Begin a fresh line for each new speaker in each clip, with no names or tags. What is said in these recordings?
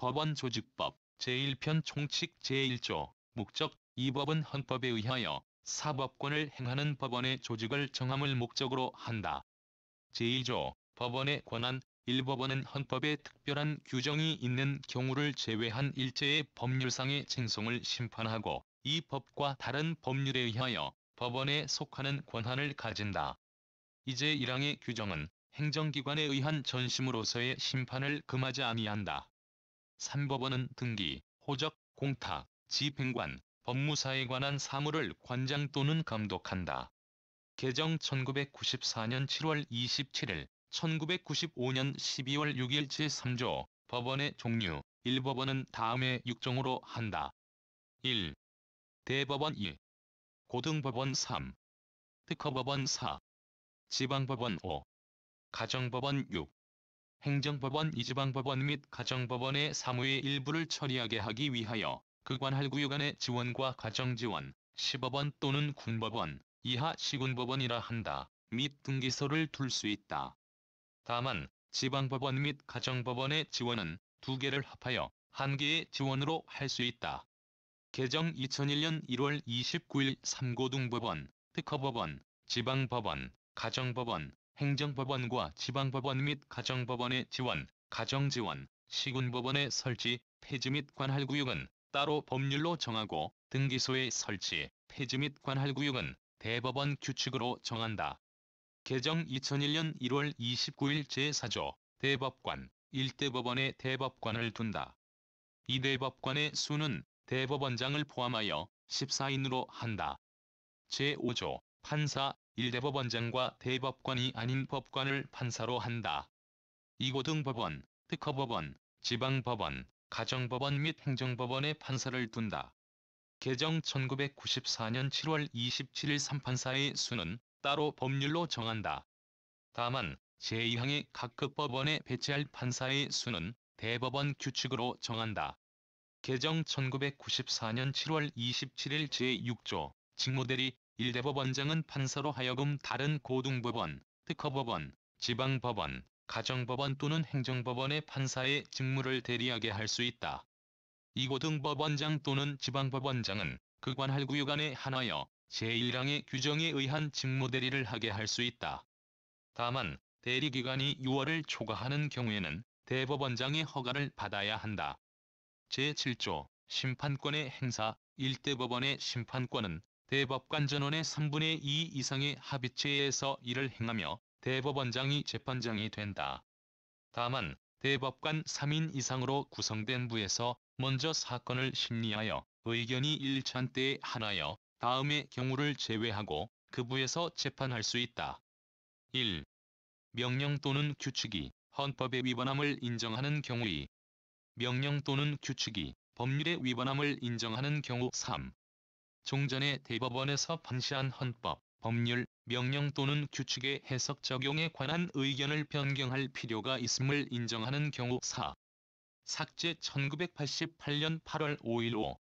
법원 조직법 제1편 총칙 제1조 목적 이 법은 헌법에 의하여 사법권을 행하는 법원의 조직을 정함을 목적으로 한다. 제2조 법원의 권한 1법원은 헌법에 특별한 규정이 있는 경우를 제외한 일체의 법률상의 쟁송을 심판하고 이 법과 다른 법률에 의하여 법원에 속하는 권한을 가진다. 이제 1항의 규정은 행정기관에 의한 전심으로서의 심판을 금하지 아니한다. 3법원은 등기, 호적, 공탁, 집행관, 법무사에 관한 사무를 관장 또는 감독한다. 개정 1994년 7월 27일, 1995년 12월 6일 제3조 법원의 종류 1법원은 다음의 6종으로 한다. 1. 대법원 2. 고등법원 3. 특허법원 4. 지방법원 5. 가정법원 6. 행정법원 이지방법원 및 가정법원의 사무의 일부를 처리하게 하기 위하여 그관할 구역안의 지원과 가정지원, 시법원 또는 군법원, 이하 시군법원이라 한다 및 등기소를 둘 수 있다. 다만 지방법원 및 가정법원의 지원은 두 개를 합하여 한 개의 지원으로 할 수 있다. 개정 2001년 1월 29일 3고등법원, 특허법원, 지방법원, 가정법원, 행정법원과 지방법원 및 가정법원의 지원, 가정지원, 시군법원의 설치, 폐지 및 관할구역은 따로 법률로 정하고 등기소의 설치, 폐지 및 관할구역은 대법원 규칙으로 정한다. 개정 2001년 1월 29일 제4조 대법관, 1대법원의 대법관을 둔다. 2대법관의 수는 대법원장을 포함하여 14인으로 한다. 제5조 판사, 일대법원장과 대법관이 아닌 법관을 판사로 한다. 이고등법원, 특허법원, 지방법원, 가정법원 및행정법원에 판사를 둔다. 개정 1994년 7월 27일 3판사의 수는 따로 법률로 정한다. 다만 제2항의 각급 법원에 배치할 판사의 수는 대법원 규칙으로 정한다. 개정 1994년 7월 27일 제6조 직무대리 일대법원장은 판사로 하여금 다른 고등법원, 특허법원, 지방법원, 가정법원 또는 행정법원의 판사의 직무를 대리하게 할 수 있다. 이고등법원장 또는 지방법원장은 그관 할구역안에 한하여 제1항의 규정에 의한 직무 대리를 하게 할 수 있다. 다만 대리기간이 6월을 초과하는 경우에는 대법원장의 허가를 받아야 한다. 제7조 심판권의 행사 일대법원의 심판권은 대법관 전원의 3분의 2 이상의 합의체에서 이를 행하며 대법원장이 재판장이 된다. 다만 대법관 3인 이상으로 구성된 부에서 먼저 사건을 심리하여 의견이 일치한 때에 한하여 다음의 경우를 제외하고 그 부에서 재판할 수 있다. 1. 명령 또는 규칙이 헌법의 위반함을 인정하는 경우 2. 명령 또는 규칙이 법률의 위반함을 인정하는 경우 3. 종전의 대법원에서 방시한 헌법, 법률, 명령 또는 규칙의 해석 적용에 관한 의견을 변경할 필요가 있음을 인정하는 경우 4. 삭제 1988년 8월 5일 5.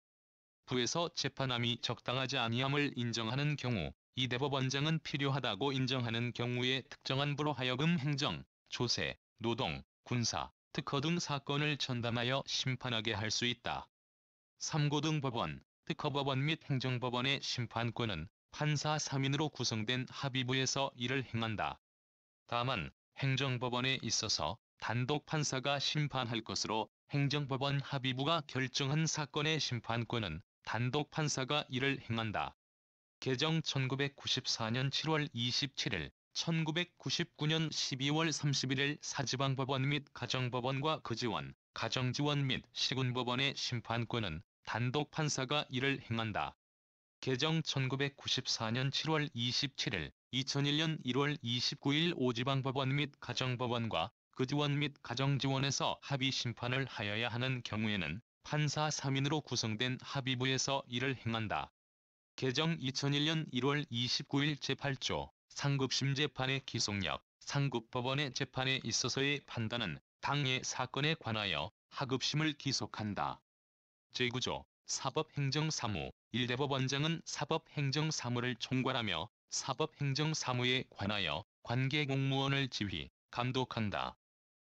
부에서 재판함이 적당하지 아니함을 인정하는 경우 이 대법원장은 필요하다고 인정하는 경우에 특정한 부로 하여금 행정, 조세, 노동, 군사, 특허 등 사건을 전담하여 심판하게 할 수 있다. 3고 등 법원, 특허법원 및 행정법원의 심판권은 판사 3인으로 구성된 합의부에서 이를 행한다. 다만 행정법원에 있어서 단독 판사가 심판할 것으로 행정법원 합의부가 결정한 사건의 심판권은 단독 판사가 이를 행한다. 개정 1994년 7월 27일 1999년 12월 31일 사지방법원 및 가정법원과 그지원, 가정지원 및 시군법원의 심판권은 단독 판사가 이를 행한다. 개정 1994년 7월 27일, 2001년 1월 29일 오지방법원 및 가정법원과 그지원 및 가정지원에서 합의 심판을 하여야 하는 경우에는 판사 3인으로 구성된 합의부에서 이를 행한다. 개정 2001년 1월 29일 제8조 상급심 재판의 기속력, 상급법원의 재판에 있어서의 판단은 당해 사건에 관하여 하급심을 기속한다. 제9조 사법행정사무 1대법원장은 사법행정사무를 총괄하며 사법행정사무에 관하여 관계 공무원을 지휘, 감독한다.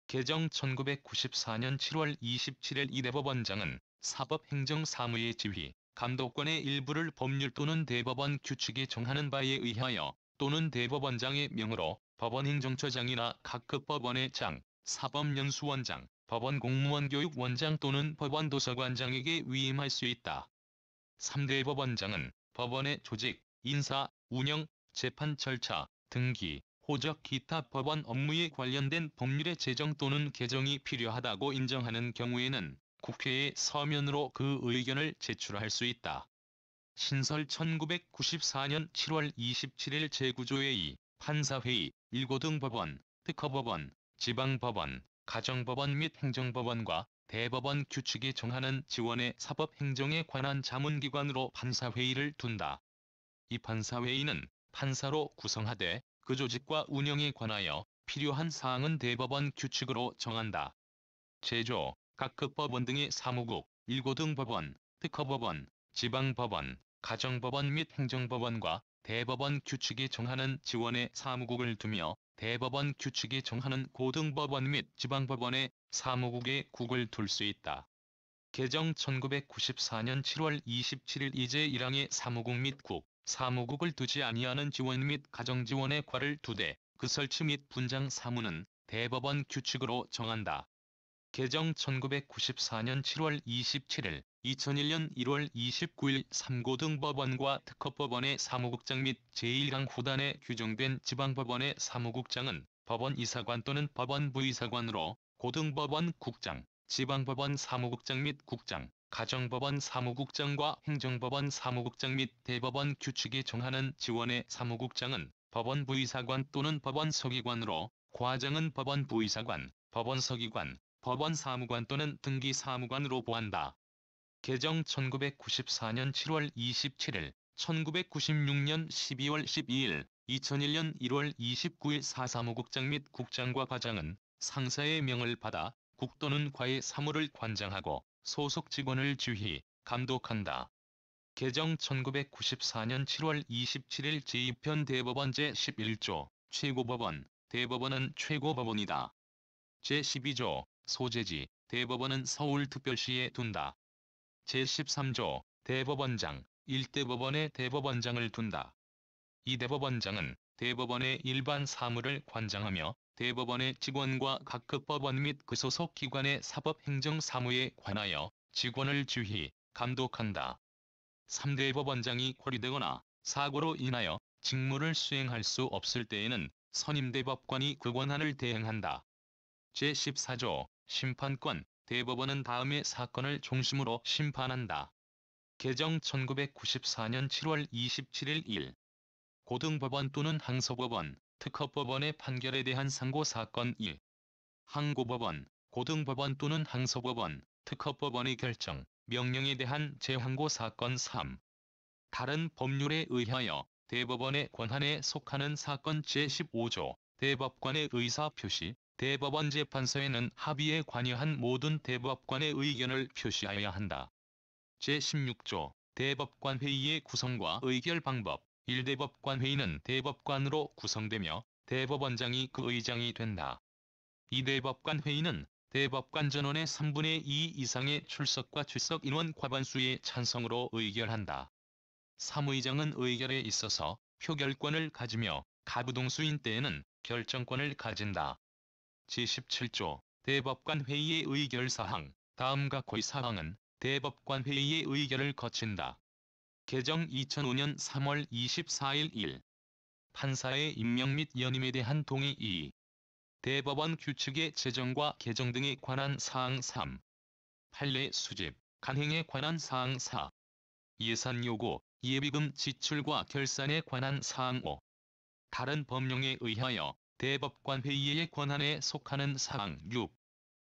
개정 1994년 7월 27일 이대법원장은 사법행정사무의 지휘, 감독권의 일부를 법률 또는 대법원 규칙이 정하는 바에 의하여 또는 대법원장의 명으로 법원행정처장이나 각급 법원의 장, 사법연수원장, 법원 공무원 교육 원장 또는 법원 도서관장에게 위임할 수 있다. 3대 법원장은 법원의 조직, 인사, 운영, 재판 절차, 등기, 호적 기타 법원 업무에 관련된 법률의 제정 또는 개정이 필요하다고 인정하는 경우에는 국회에 서면으로 그 의견을 제출할 수 있다. 신설 1994년 7월 27일 재구조회의 판사회의 일고등 법원, 특허법원, 지방법원, 가정법원 및 행정법원과 대법원 규칙이 정하는 지원의 사법행정에 관한 자문기관으로 판사회의를 둔다. 이 판사회의는 판사로 구성하되 그 조직과 운영에 관하여 필요한 사항은 대법원 규칙으로 정한다. 제조, 각급 법원 등의 사무국, 일고등 법원, 특허법원, 지방법원, 가정법원 및 행정법원과 대법원 규칙이 정하는 지원의 사무국을 두며 대법원 규칙이 정하는 고등법원 및 지방법원의 사무국의 국을 둘 수 있다. 개정 1994년 7월 27일 이제 1항에 사무국 및 국, 사무국을 두지 아니하는 지원 및 가정지원의 과를 두되 그 설치 및 분장 사무는 대법원 규칙으로 정한다. 개정 1994년 7월 27일 2001년 1월 29일 3고등법원과 특허법원의 사무국장 및 제1강 후단에 규정된 지방법원의 사무국장은 법원 이사관 또는 법원 부이사관으로 고등법원 국장, 지방법원 사무국장 및 국장, 가정법원 사무국장과 행정법원 사무국장 및 대법원 규칙이 정하는 지원의 사무국장은 법원 부이사관 또는 법원 서기관으로 과장은 법원 부이사관, 법원 서기관, 법원 사무관 또는 등기 사무관으로 보한다. 개정 1994년 7월 27일, 1996년 12월 12일, 2001년 1월 29일 사사무국장및 국장과 과장은 상사의 명을 받아 국도는 과의 사무를 관장하고 소속 직원을 지휘, 감독한다. 개정 1994년 7월 27일 제2편 대법원 제11조 최고법원, 대법원은 최고법원이다. 제12조 소재지, 대법원은 서울특별시에 둔다. 제13조 대법원장 1대법원의 대법원장을 둔다. 이 대법원장은 대법원의 일반 사무를 관장하며 대법원의 직원과 각급 법원 및 그 소속 기관의 사법행정 사무에 관하여 직원을 지휘 감독한다. 3대 법원장이 고리되거나 사고로 인하여 직무를 수행할 수 없을 때에는 선임대법관이 그 권한을 대행한다. 제14조 심판권 대법원은 다음의 사건을 중심으로 심판한다. 개정 1994년 7월 27일 1. 고등법원 또는 항소법원, 특허법원의 판결에 대한 상고 사건 1. 항고법원, 고등법원 또는 항소법원, 특허법원의 결정, 명령에 대한 재항고 사건 3. 다른 법률에 의하여 대법원의 권한에 속하는 사건 제15조 대법관의 의사 표시 대법원 재판서에는 합의에 관여한 모든 대법관의 의견을 표시하여야 한다. 제16조 대법관 회의의 구성과 의결 방법 1대법관 회의는 대법관으로 구성되며 대법원장이 그 의장이 된다. 2대법관 회의는 대법관 전원의 3분의 2 이상의 출석과 출석 인원 과반수의 찬성으로 의결한다. 3의장은 의결에 있어서 표결권을 가지며 가부동수인 때에는 결정권을 가진다. 제17조 대법관 회의의 의결 사항 다음 과거의 사항은 대법관 회의의 의결을 거친다. 개정 2005년 3월 24일 1. 판사의 임명 및 연임에 대한 동의 2. 대법원 규칙의 제정과 개정 등에 관한 사항 3. 판례 수집, 간행에 관한 사항 4. 예산 요구, 예비금 지출과 결산에 관한 사항 5. 다른 법령에 의하여 대법관 회의의 권한에 속하는 사항 6.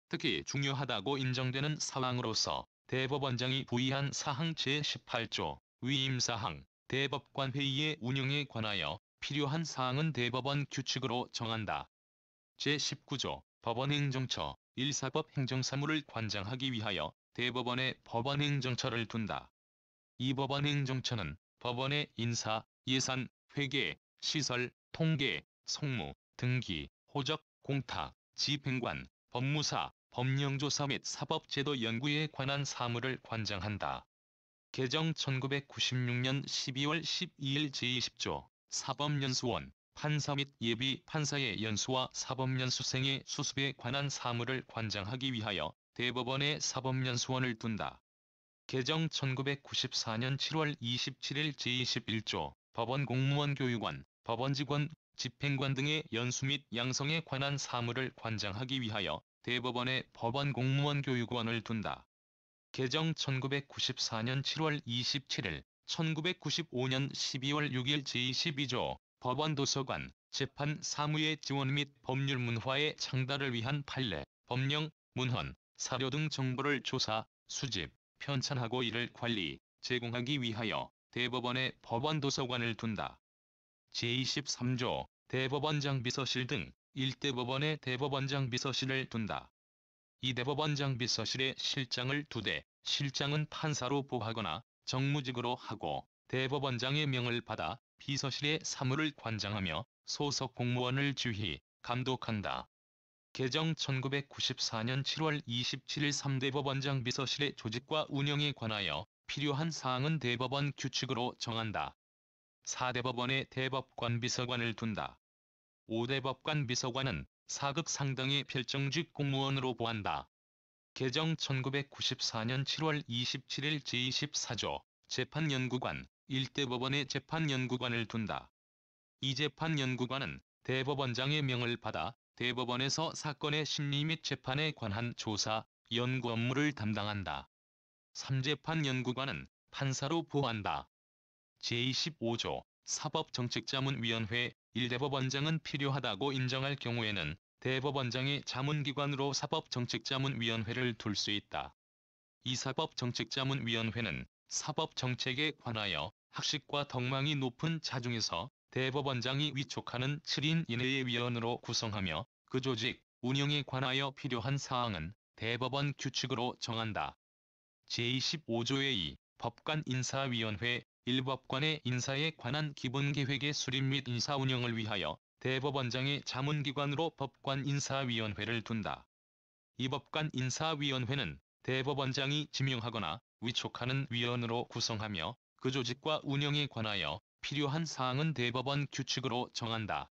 특히 중요하다고 인정되는 사항으로서 대법원장이 부의한 사항 제18조 위임사항 대법관 회의의 운영에 관하여 필요한 사항은 대법원 규칙으로 정한다. 제19조 법원행정처 1사법 행정사무를 관장하기 위하여 대법원에 법원행정처를 둔다. 이 법원행정처는 법원의 인사, 예산, 회계, 시설, 통계, 송무 등기, 호적, 공탁, 집행관, 법무사, 법령조사 및 사법제도 연구에 관한 사무를 관장한다. 개정 1996년 12월 12일 제20조 사법연수원 판사 및 예비 판사의 연수와 사법연수생의 수습에 관한 사무를 관장하기 위하여 대법원에 사법연수원을 둔다. 개정 1994년 7월 27일 제21조 법원 공무원 교육원, 법원 직원, 집행관 등의 연수 및 양성에 관한 사무를 관장하기 위하여 대법원의 법원 공무원 교육원을 둔다. 개정 1994년 7월 27일, 1995년 12월 6일 제22조 법원 도서관, 재판 사무의 지원 및 법률 문화의 창달을 위한 판례, 법령, 문헌, 사료 등 정보를 조사, 수집, 편찬하고 이를 관리, 제공하기 위하여 대법원에 법원 도서관을 둔다. 제23조 대법원장 비서실 등1대 법원의 대법원장 비서실을 둔다. 이 대법원장 비서실의 실장을 두대 실장은 판사로 보하거나 정무직으로 하고 대법원장의 명을 받아 비서실의 사무를 관장하며 소속 공무원을 지휘, 감독한다. 개정 1994년 7월 27일 3대 법원장 비서실의 조직과 운영에 관하여 필요한 사항은 대법원 규칙으로 정한다. 4대법원에 대법관 비서관을 둔다. 5대법관 비서관은 4급 상당의 별정직 공무원으로 보한다. 개정 1994년 7월 27일 제24조 재판연구관 1대 법원에 재판연구관을 둔다. 이 재판연구관은 대법원장의 명을 받아 대법원에서 사건의 심리 및 재판에 관한 조사, 연구 업무를 담당한다. 3재판연구관은 판사로 부한다. 제25조 사법정책자문위원회 1대법원장은 필요하다고 인정할 경우에는 대법원장이 자문기관으로 사법정책자문위원회를 둘 수 있다. 이 사법정책자문위원회는 사법정책에 관하여 학식과 덕망이 높은 자중에서 대법원장이 위촉하는 7인 이내의 위원으로 구성하며 그 조직, 운영에 관하여 필요한 사항은 대법원 규칙으로 정한다. 제25조의 2 법관 인사위원회 일법관의 인사에 관한 기본계획의 수립 및 인사 운영을 위하여 대법원장의 자문기관으로 법관 인사위원회를 둔다. 이 법관 인사위원회는 대법원장이 지명하거나 위촉하는 위원으로 구성하며 그 조직과 운영에 관하여 필요한 사항은 대법원 규칙으로 정한다.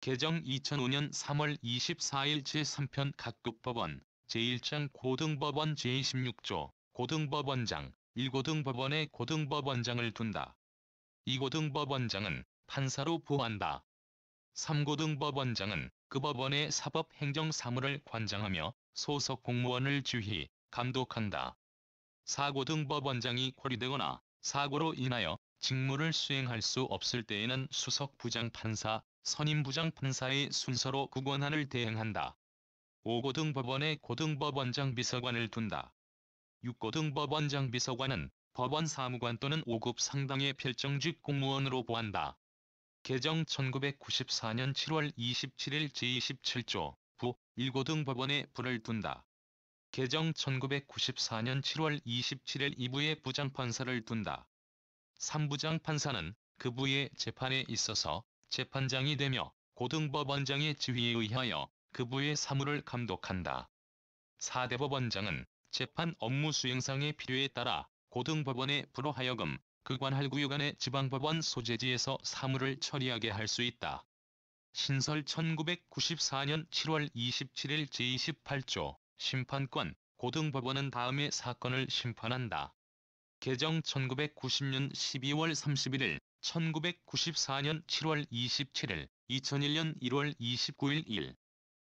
개정 2005년 3월 24일 제3편 각급법원, 제1장 고등법원 제1 6조 고등법원장, 1고등법원에 고등법원장을 둔다. 2고등법원장은 판사로 부한다. 3고등법원장은 그 법원의 사법행정사무를 관장하며 소속 공무원을 주휘, 감독한다. 4고등법원장이 고리되거나 사고로 인하여 직무를 수행할 수 없을 때에는 수석부장판사, 선임부장판사의 순서로 구권안을 대행한다. 5고등법원에 고등법원장 비서관을 둔다. 6고등 법원 장비서관은 법원 사무관 또는 5급 상당의 별정직 공무원으로 보한다. 개정 1994년 7월 27일 제27조 부 1고등 법원에 부를 둔다. 개정 1994년 7월 27일 2부에 부장판사를 둔다. 3부장 판사는 그 부의 재판에 있어서 재판장이 되며 고등법원장의 지휘에 의하여 그 부의 사무를 감독한다. 4대법원장은 재판 업무 수행상의 필요에 따라 고등법원에 불허하여금 그관할구역 간의 지방법원 소재지에서 사무를 처리하게 할 수 있다. 신설 1994년 7월 27일 제28조 심판권 고등법원은 다음의 사건을 심판한다. 개정 1990년 12월 31일 1994년 7월 27일 2001년 1월 29일 일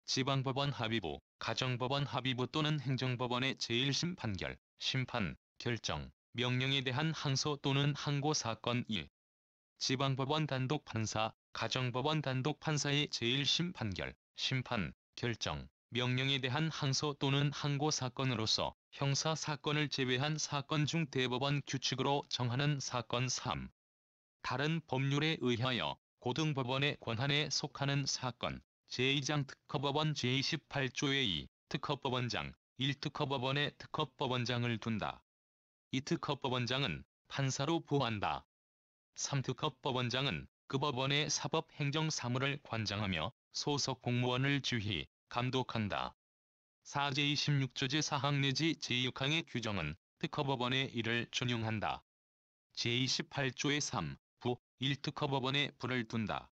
지방법원 합의부 가정법원 합의부 또는 행정법원의 제1심 판결, 심판, 결정, 명령에 대한 항소 또는 항고 사건 1. 지방법원 단독 판사, 가정법원 단독 판사의 제1심 판결, 심판, 결정, 명령에 대한 항소 또는 항고 사건으로서 형사 사건을 제외한 사건 중 대법원 규칙으로 정하는 사건 3. 다른 법률에 의하여 고등법원의 권한에 속하는 사건 제2장 특허법원 제28조의 2 특허법원장 1특허법원의 특허법원장을 둔다. 2특허법원장은 판사로 부한다. 3특허법원장은 그 법원의 사법행정사무를 관장하며 소속 공무원을 지휘, 감독한다. 4제 26조 제4항 내지 제6항의 규정은 특허법원의 이을 준용한다. 제28조의 3, 부, 1특허법원의 부를 둔다.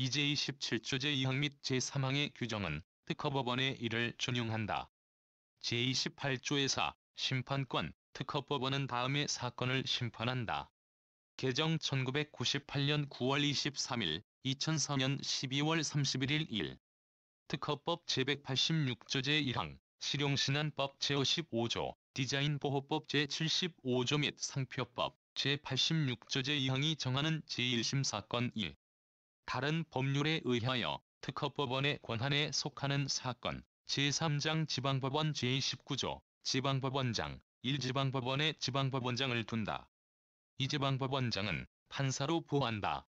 이제 27조 제2항 및 제3항의 규정은 특허법원의 일을 준용한다. 제28조의 4. 심판권 특허법원은 다음의 사건을 심판한다. 개정 1998년 9월 23일 2004년 12월 31일 1. 특허법 제186조 제1항 실용신안법 제55조 디자인보호법 제75조 및 상표법 제86조 제2항이 정하는 제1심 사건 1. 다른 법률에 의하여 특허법원의 권한에 속하는 사건 제3장 지방법원 제19조 지방법원장 1지방법원의 지방법원장을 둔다. 2지방법원장은 판사로 부한다.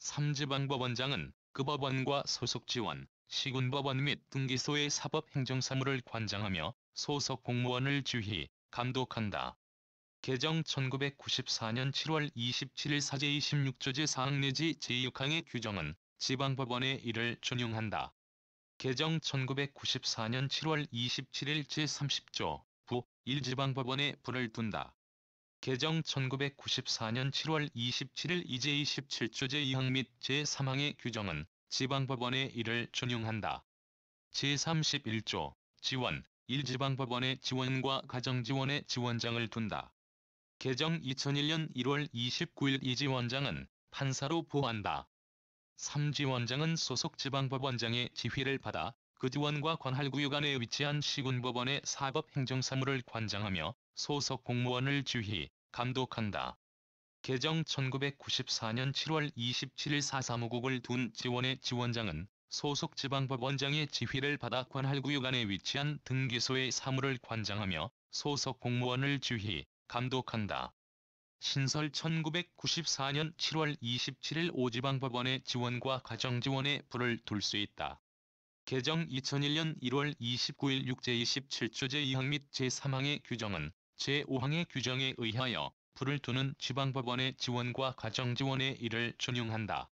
3지방법원장은 그 법원과 소속 지원, 시군법원 및 등기소의 사법행정사무를 관장하며 소속 공무원을 지휘, 감독한다. 개정 1994년 7월 27일 사제 26조제 4항 내지 제6항의 규정은 지방법원의 이를 준용한다. 개정 1994년 7월 27일 제30조 부 1지방법원에 불을 둔다. 개정 1994년 7월 27일 제2 7조 제2항 및 제3항의 규정은 지방법원의 이를 준용한다. 제31조 지원 1지방법원의 지원과 가정지원의 지원장을 둔다. 개정 2001년 1월 29일 이지 원장은 판사로 보한다. 삼지 원장은 소속 지방법원장의 지휘를 받아 그지원과 관할구역 안에 위치한 시군법원의 사법행정사무를 관장하며 소속 공무원을 지휘, 감독한다. 개정 1994년 7월 27일 사사무국을 둔 지원의 지원장은 소속 지방법원장의 지휘를 받아 관할구역 안에 위치한 등기소의 사무를 관장하며 소속 공무원을 지휘, 감독한다. 신설 1994년 7월 27일 오지방법원의 지원과 가정지원에 불을 둘 수 있다. 개정 2001년 1월 29일 6제 27조 제2항 및 제3항의 규정은 제5항의 규정에 의하여 불을 두는 지방법원의 지원과 가정지원의 일을 준용한다.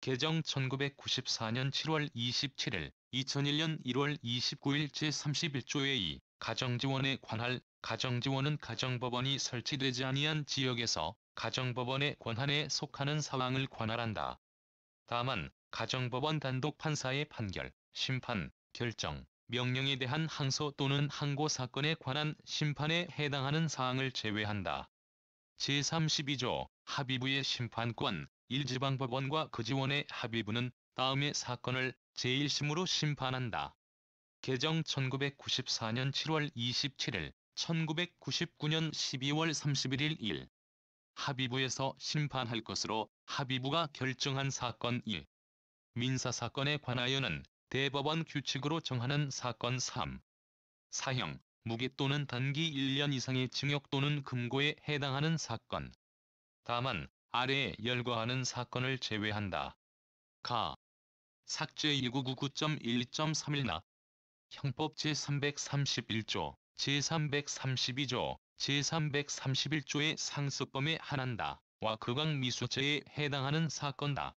개정 1994년 7월 27일, 2001년 1월 29일 제31조의 2, 가정지원에 관할 가정지원은 가정법원이 설치되지 아니한 지역에서 가정법원의 권한에 속하는 사항을 관할한다. 다만 가정법원 단독 판사의 판결, 심판, 결정, 명령에 대한 항소 또는 항고 사건에 관한 심판에 해당하는 사항을 제외한다. 제32조 합의부의 심판권 1지방법원과 그 지원의 합의부는 다음의 사건을 제1심으로 심판한다. 개정 1994년 7월 27일 1999년 12월 31일 1. 합의부에서 심판할 것으로 합의부가 결정한 사건 1. 민사사건에 관하여는 대법원 규칙으로 정하는 사건 3. 사형, 무기 또는 단기 1년 이상의 징역 또는 금고에 해당하는 사건. 다만 아래에 열거하는 사건을 제외한다. 가. 삭제 1999.12.31나 형법 제331조, 제332조, 제331조의 상습범에 한한다. 와 극악미수죄에 해당하는 사건다.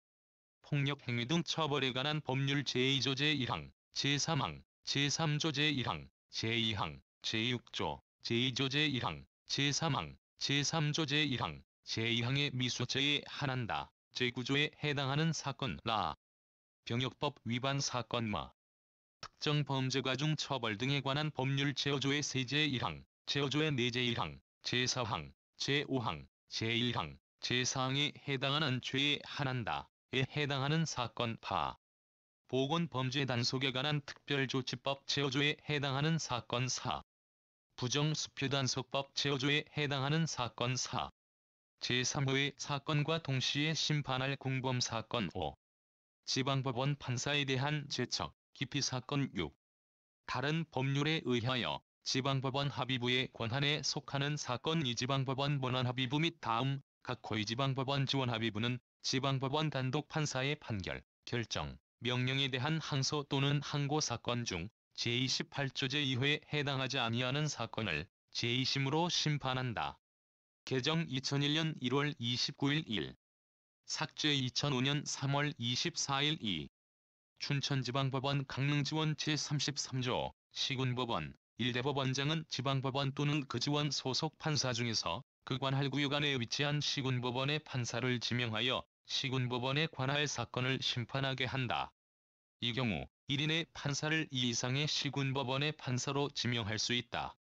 폭력행위 등 처벌에 관한 법률 제2조 제1항, 제3항, 제3조 제1항, 제2항, 제6조, 제2조 제1항, 제3항, 제3조 제1항, 제2항의 미수죄에 한한다. 제9조에 해당하는 사건 라. 병역법 위반 사건 마. 특정 범죄가 중 처벌 등에 관한 법률 제어조의 세제 1항, 제어조의 내제 1항, 제4항, 제5항, 제1항, 제4항에 해당하는 죄에 한한다. 에 해당하는 사건 파. 보건 범죄 단속에 관한 특별조치법 제어조에 해당하는 사건 4. 부정 수표 단속법 제어조에 해당하는 사건 4. 제3호의 사건과 동시에 심판할 공범 사건 5. 지방법원 판사에 대한 제척 기피 사건 6. 다른 법률에 의하여 지방법원 합의부의 권한에 속하는 사건 이 지방법원 본안 합의부 및 다음 각 고위 지방법원 지원 합의부는 지방법원 단독 판사의 판결, 결정, 명령에 대한 항소 또는 항고 사건 중 제28조 제2회에 해당하지 아니하는 사건을 제2심으로 심판한다. 개정 2001년 1월 29일 1. 삭제 2005년 3월 24일 2. 춘천지방법원 강릉지원 제33조 시군법원 일대법원장은 지방법원 또는 그 지원 소속 판사 중에서 그 관할 구역안에 위치한 시군법원의 판사를 지명하여 시군법원에 관할 사건을 심판하게 한다. 이 경우 1인의 판사를 2 이상의 시군법원의 판사로 지명할 수 있다.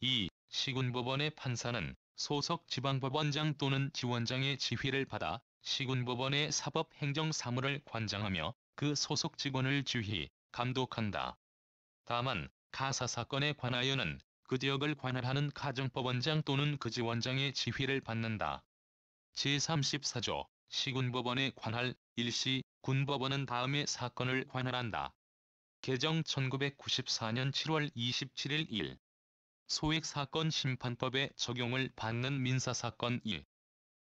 2. 시군법원의 판사는 소속 지방법원장 또는 지원장의 지휘를 받아 시군법원의 사법행정 사무를 관장하며 그 소속 직원을 지휘, 감독한다. 다만 가사 사건에 관하여는 그 지역을 관할하는 가정법원장 또는 그지원장의 지휘를 받는다. 제34조 시군법원에 관할 일시 군법원은 다음의 사건을 관할한다. 개정 1994년 7월 27일 1. 소액사건 심판법의 적용을 받는 민사사건 1.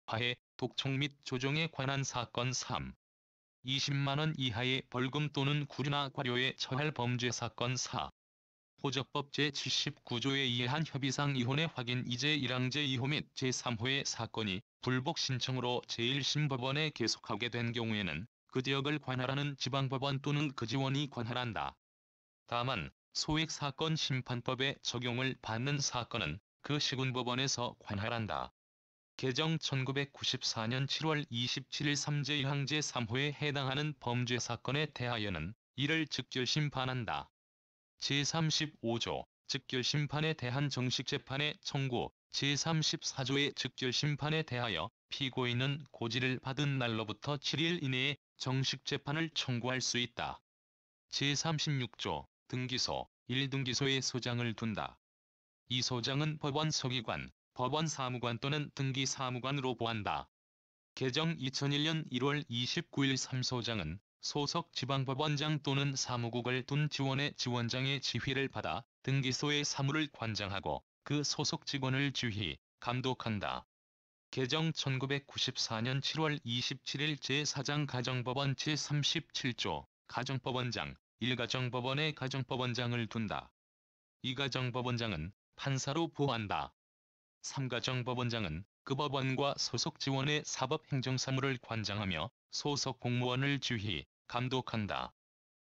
화해, 독촉 및 조정에 관한 사건 3. 20만원 이하의 벌금 또는 구류나 과료에 처할 범죄 사건 4. 호적법 제79조에 의한 협의상 이혼의 확인 이제 1항제 2호 및 제3호의 사건이 불복 신청으로 제1심법원에 계속하게 된 경우에는 그 지역을 관할하는 지방법원 또는 그 지원이 관할한다. 다만 소액사건 심판법의 적용을 받는 사건은 그 시군법원에서 관할한다. 개정 1994년 7월 27일 3제2항제 3호에 해당하는 범죄 사건에 대하여는 이를 즉결심판한다. 제35조 즉결심판에 대한 정식재판의 청구 제34조의 즉결심판에 대하여 피고인은 고지를 받은 날로부터 7일 이내에 정식재판을 청구할 수 있다. 제36조 등기소 1등기소에 소장을 둔다. 이 소장은 법원 서기관, 법원 사무관 또는 등기 사무관으로 보한다. 개정 2001년 1월 29일 3소장은 소속 지방법원장 또는 사무국을 둔 지원의 지원장의 지휘를 받아 등기소의 사무를 관장하고 그 소속 직원을 지휘, 감독한다. 개정 1994년 7월 27일 제4장 가정법원 제37조 가정법원장 1가정법원의 가정법원장을 둔다. 2가정법원장은 판사로 보한다. 호 삼가정 법원장은 그 법원과 소속 지원의 사법행정사무를 관장하며 소속 공무원을 지휘, 감독한다.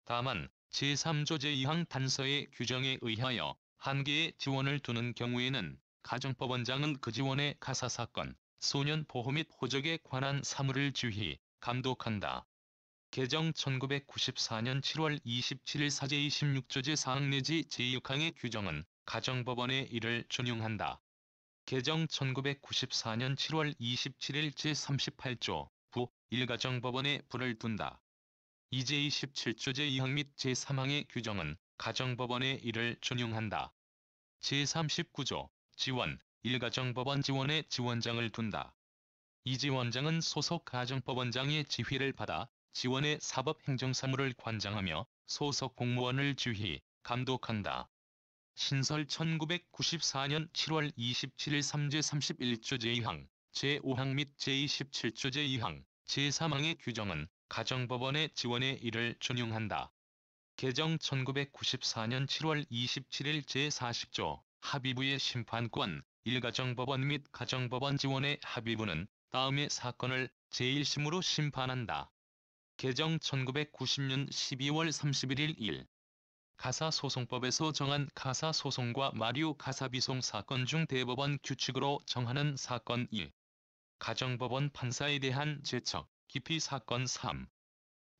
다만 제3조 제2항 단서의 규정에 의하여 한개의 지원을 두는 경우에는 가정법원장은 그 지원의 가사사건, 소년 보호 및 호적에 관한 사무를 지휘, 감독한다. 개정 1994년 7월 27일 사제 26조 제4항 내지 제6항의 규정은 가정법원의 일을 준용한다. 개정 1994년 7월 27일 제38조 부 1가정법원에 불을 둔다. 이제 27조 제2항 및 제3항의 규정은 가정법원의 이를 준용한다. 제39조 지원 1가정법원 지원의 지원장을 둔다. 이지원장은 소속 가정법원장의 지휘를 받아 지원의 사법행정사무를 관장하며 소속 공무원을 지휘, 감독한다. 신설 1994년 7월 27일 3제 31조 제2항, 제5항 및 제27조 제2항, 제3항의 규정은 가정법원의 지원에 이를 준용한다. 개정 1994년 7월 27일 제40조 합의부의 심판권, 일가정법원 및 가정법원 지원의 합의부는 다음의 사건을 제1심으로 심판한다. 개정 1990년 12월 31일 1. 가사소송법에서 정한 가사소송과 마류 가사비송 사건 중 대법원 규칙으로 정하는 사건 1. 가정법원 판사에 대한 제척, 기피 사건 3.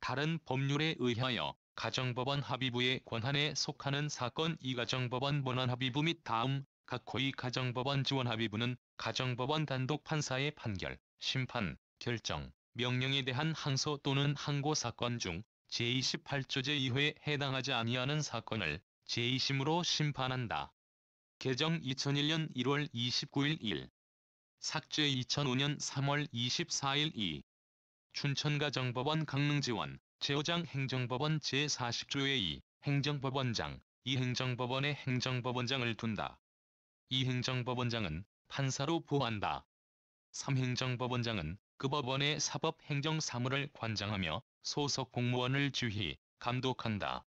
다른 법률에 의하여 가정법원 합의부의 권한에 속하는 사건 2. 가정법원 본안합의부 및 다음 각 고위 가정법원 지원합의부는 가정법원 단독 판사의 판결, 심판, 결정, 명령에 대한 항소 또는 항고 사건 중 제28조제 2호에 해당하지 아니하는 사건을 제2심으로 심판한다. 개정 2001년 1월 29일 1. 삭제 2005년 3월 24일 2. 춘천가정법원 강릉지원 제호장 행정법원 제40조의 2 행정법원장 이 행정법원의 행정법원장을 둔다. 이 행정법원장은 판사로 보한다. 3행정법원장은 그 법원의 사법행정사무를 관장하며 소속 공무원을 지휘, 감독한다.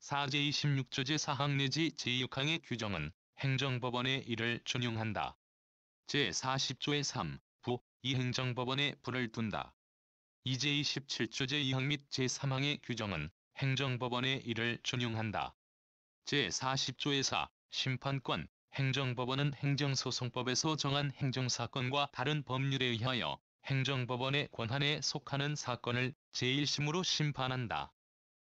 4제 26조 제4항 내지 제6항의 규정은 행정법원의 이를 준용한다. 제40조의 3, 부, 이 행정법원에 부를 둔다. 2제 27조 제2항 및 제3항의 규정은 행정법원의 이를 준용한다. 제40조의 4, 심판권, 행정법원은 행정소송법에서 정한 행정사건과 다른 법률에 의하여 행정법원의 권한에 속하는 사건을 제1심으로 심판한다.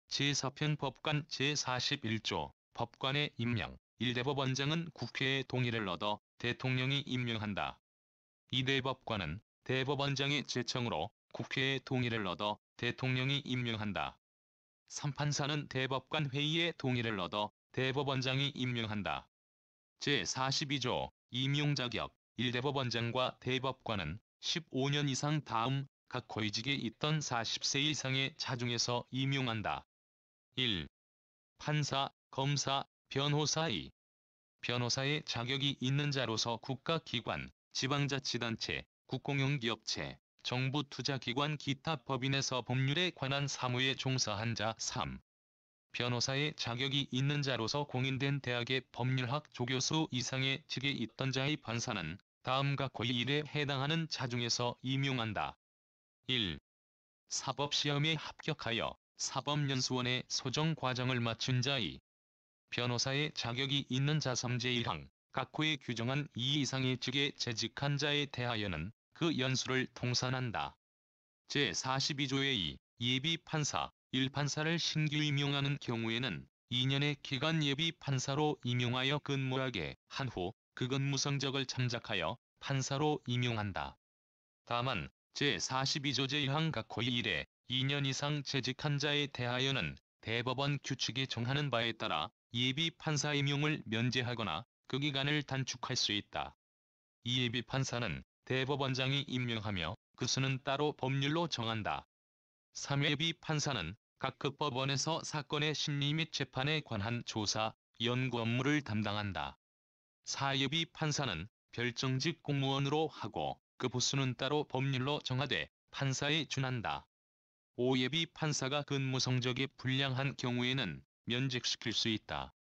제4편 법관 제41조 법관의 임명 1대법원장은 국회의 동의를 얻어 대통령이 임명한다. 2대 법관은 대법원장의 제청으로 국회의 동의를 얻어 대통령이 임명한다. 3판사는 대법관 회의의 동의를 얻어 대법원장이 임명한다. 제42조 임용자격 1대법원장과 대법관은 15년 이상 다음 각 거위직에 있던 40세 이상의 차중에서 임용한다. 1. 판사, 검사, 변호사 2. 변호사의 자격이 있는 자로서 국가기관, 지방자치단체, 국공용기업체, 정부투자기관 기타 법인에서 법률에 관한 사무에 종사한 자 3. 변호사의 자격이 있는 자로서 공인된 대학의 법률학 조교수 이상의 직에 있던 자의 판사는 다음과 거의 일에 해당하는 자 중에서 임용한다. 1. 사법시험에 합격하여 사법연수원의 소정 과정을 마친 자 2. 변호사의 자격이 있는 자 3제 1항 각호에 규정한 2 이상의 직에 재직한 자에 대하여는 그 연수를 통산한다. 제42조의 2. 예비판사 1판사를 신규 임용하는 경우에는 2년의 기간 예비판사로 임용하여 근무하게 한후 그건 무성적을 참작하여 판사로 임용한다. 다만 제42조 제1항 각호의 1에 2년 이상 재직한 자에 대하여는 대법원 규칙에 정하는 바에 따라 예비 판사 임용을 면제하거나 그 기간을 단축할 수 있다. 이 예비 판사는 대법원장이 임명하며 그 수는 따로 법률로 정한다. 3예비 판사는 각급 법원에서 사건의 심리 및 재판에 관한 조사, 연구 업무를 담당한다. 사예비 판사는 별정직 공무원으로 하고 그 보수는 따로 법률로 정하되 판사에 준한다. 5예비 판사가 근무 성적이 불량한 경우에는 면직시킬 수 있다.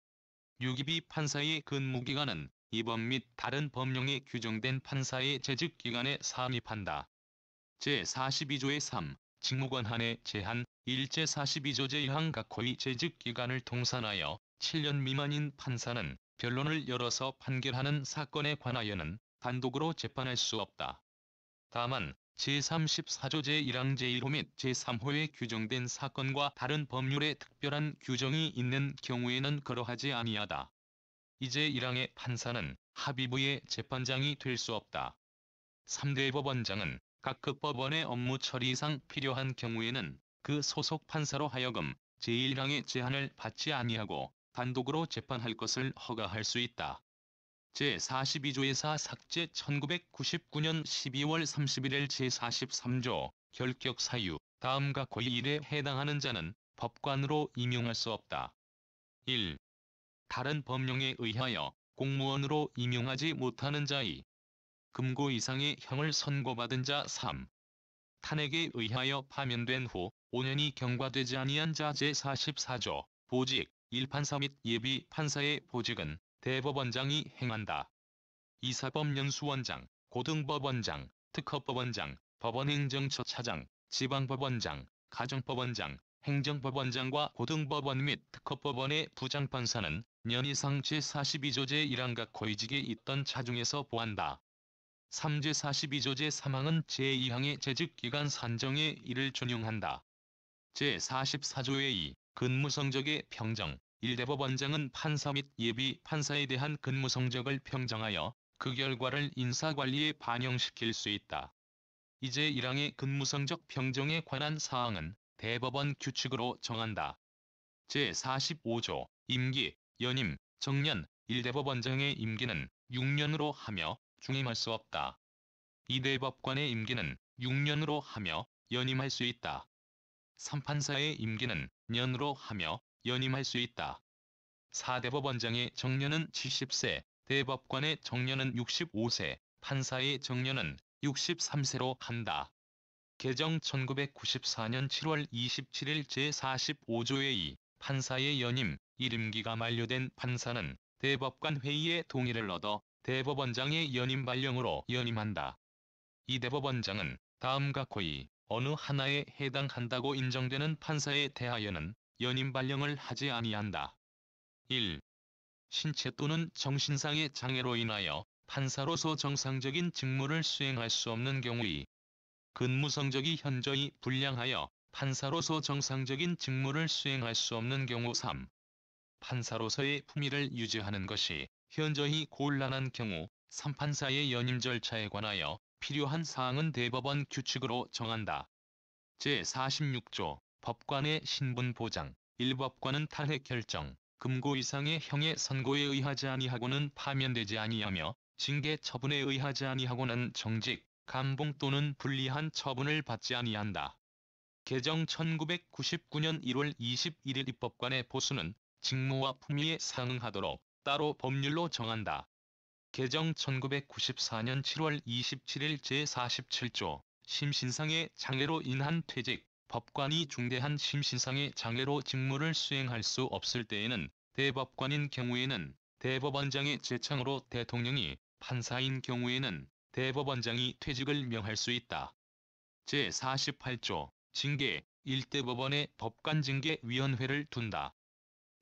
6예비 판사의 근무 기간은 입원 및 다른 법령에 규정된 판사의 재직 기간에 삼입한다. 제42조의 3, 직무관한의 제한, 일제42조 제1항 각호의 재직 기간을 통산하여 7년 미만인 판사는 변론을 열어서 판결하는 사건에 관하여는 단독으로 재판할 수 없다. 다만 제34조 제1항 제1호 및 제3호에 규정된 사건과 다른 법률에 특별한 규정이 있는 경우에는 그러하지 아니하다. 이제 1항의 판사는 합의부의 재판장이 될 수 없다. 3대 법원장은 각급 그 법원의 업무 처리상 필요한 경우에는 그 소속 판사로 하여금 제1항의 제한을 받지 아니하고 단독으로 재판할 것을 허가할 수 있다. 제4 2조에서 삭제 1999년 12월 31일 제43조 결격 사유 다음과 거의 일에 해당하는 자는 법관으로 임용할 수 없다. 1. 다른 법령에 의하여 공무원으로 임용하지 못하는 자이 금고 이상의 형을 선고받은 자 3. 탄핵에 의하여 파면된 후 5년이 경과되지 아니한 자 제44조 보직 1판사 및 예비 판사의 보직은 대법원장이 행한다. 이사법연수원장, 고등법원장, 특허법원장, 법원행정처 차장, 지방법원장, 가정법원장, 행정법원장과 고등법원 및 특허법원의 부장판사는 년 이상 제42조 제1항과 고위직에 있던 차중에서 보한다. 3제 42조 제3항은 제2항의 재직기간 산정에 이를 준용한다. 제44조의 2, 근무 성적의 평정 1대법원장은 판사 및 예비 판사에 대한 근무 성적을 평정하여 그 결과를 인사관리에 반영시킬 수 있다. 이제 1항의 근무 성적 평정에 관한 사항은 대법원 규칙으로 정한다. 제45조 임기, 연임, 정년 1대법원장의 임기는 6년으로 하며 중임할 수 없다. 2대법관의 임기는 6년으로 하며 연임할 수 있다. 3판사의 임기는 년으로 하며 연임할 수 있다. 4대법원장의 정년은 70세, 대법관의 정년은 65세, 판사의 정년은 63세로 한다. 개정 1994년 7월 27일 제45조의 2 판사의 연임, 이름기가 만료된 판사는 대법관 회의의 동의를 얻어 대법원장의 연임 발령으로 연임한다. 이 대법원장은 다음과 거의 어느 하나에 해당한다고 인정되는 판사에 대하여는 연임 발령을 하지 아니한다. 1. 신체 또는 정신상의 장애로 인하여 판사로서 정상적인 직무를 수행할 수 없는 경우 2. 근무 성적이 현저히 불량하여 판사로서 정상적인 직무를 수행할 수 없는 경우 3. 판사로서의 품위를 유지하는 것이 현저히 곤란한 경우 3판사의 연임 절차에 관하여 필요한 사항은 대법원 규칙으로 정한다. 제46조 법관의 신분 보장 1법관은 탄핵 결정 금고 이상의 형의 선고에 의하지 아니하고는 파면되지 아니하며 징계 처분에 의하지 아니하고는 정직, 감봉 또는 불리한 처분을 받지 아니한다. 개정 1999년 1월 21일 입법관의 보수는 직무와 품위에 상응하도록 따로 법률로 정한다. 개정 1994년 7월 27일 제47조 심신상의 장애로 인한 퇴직 법관이 중대한 심신상의 장애로 직무를 수행할 수 없을 때에는 대법관인 경우에는 대법원장의 제창으로 대통령이 판사인 경우에는 대법원장이 퇴직을 명할 수 있다. 제48조 징계 일대법원의 법관징계위원회를 둔다.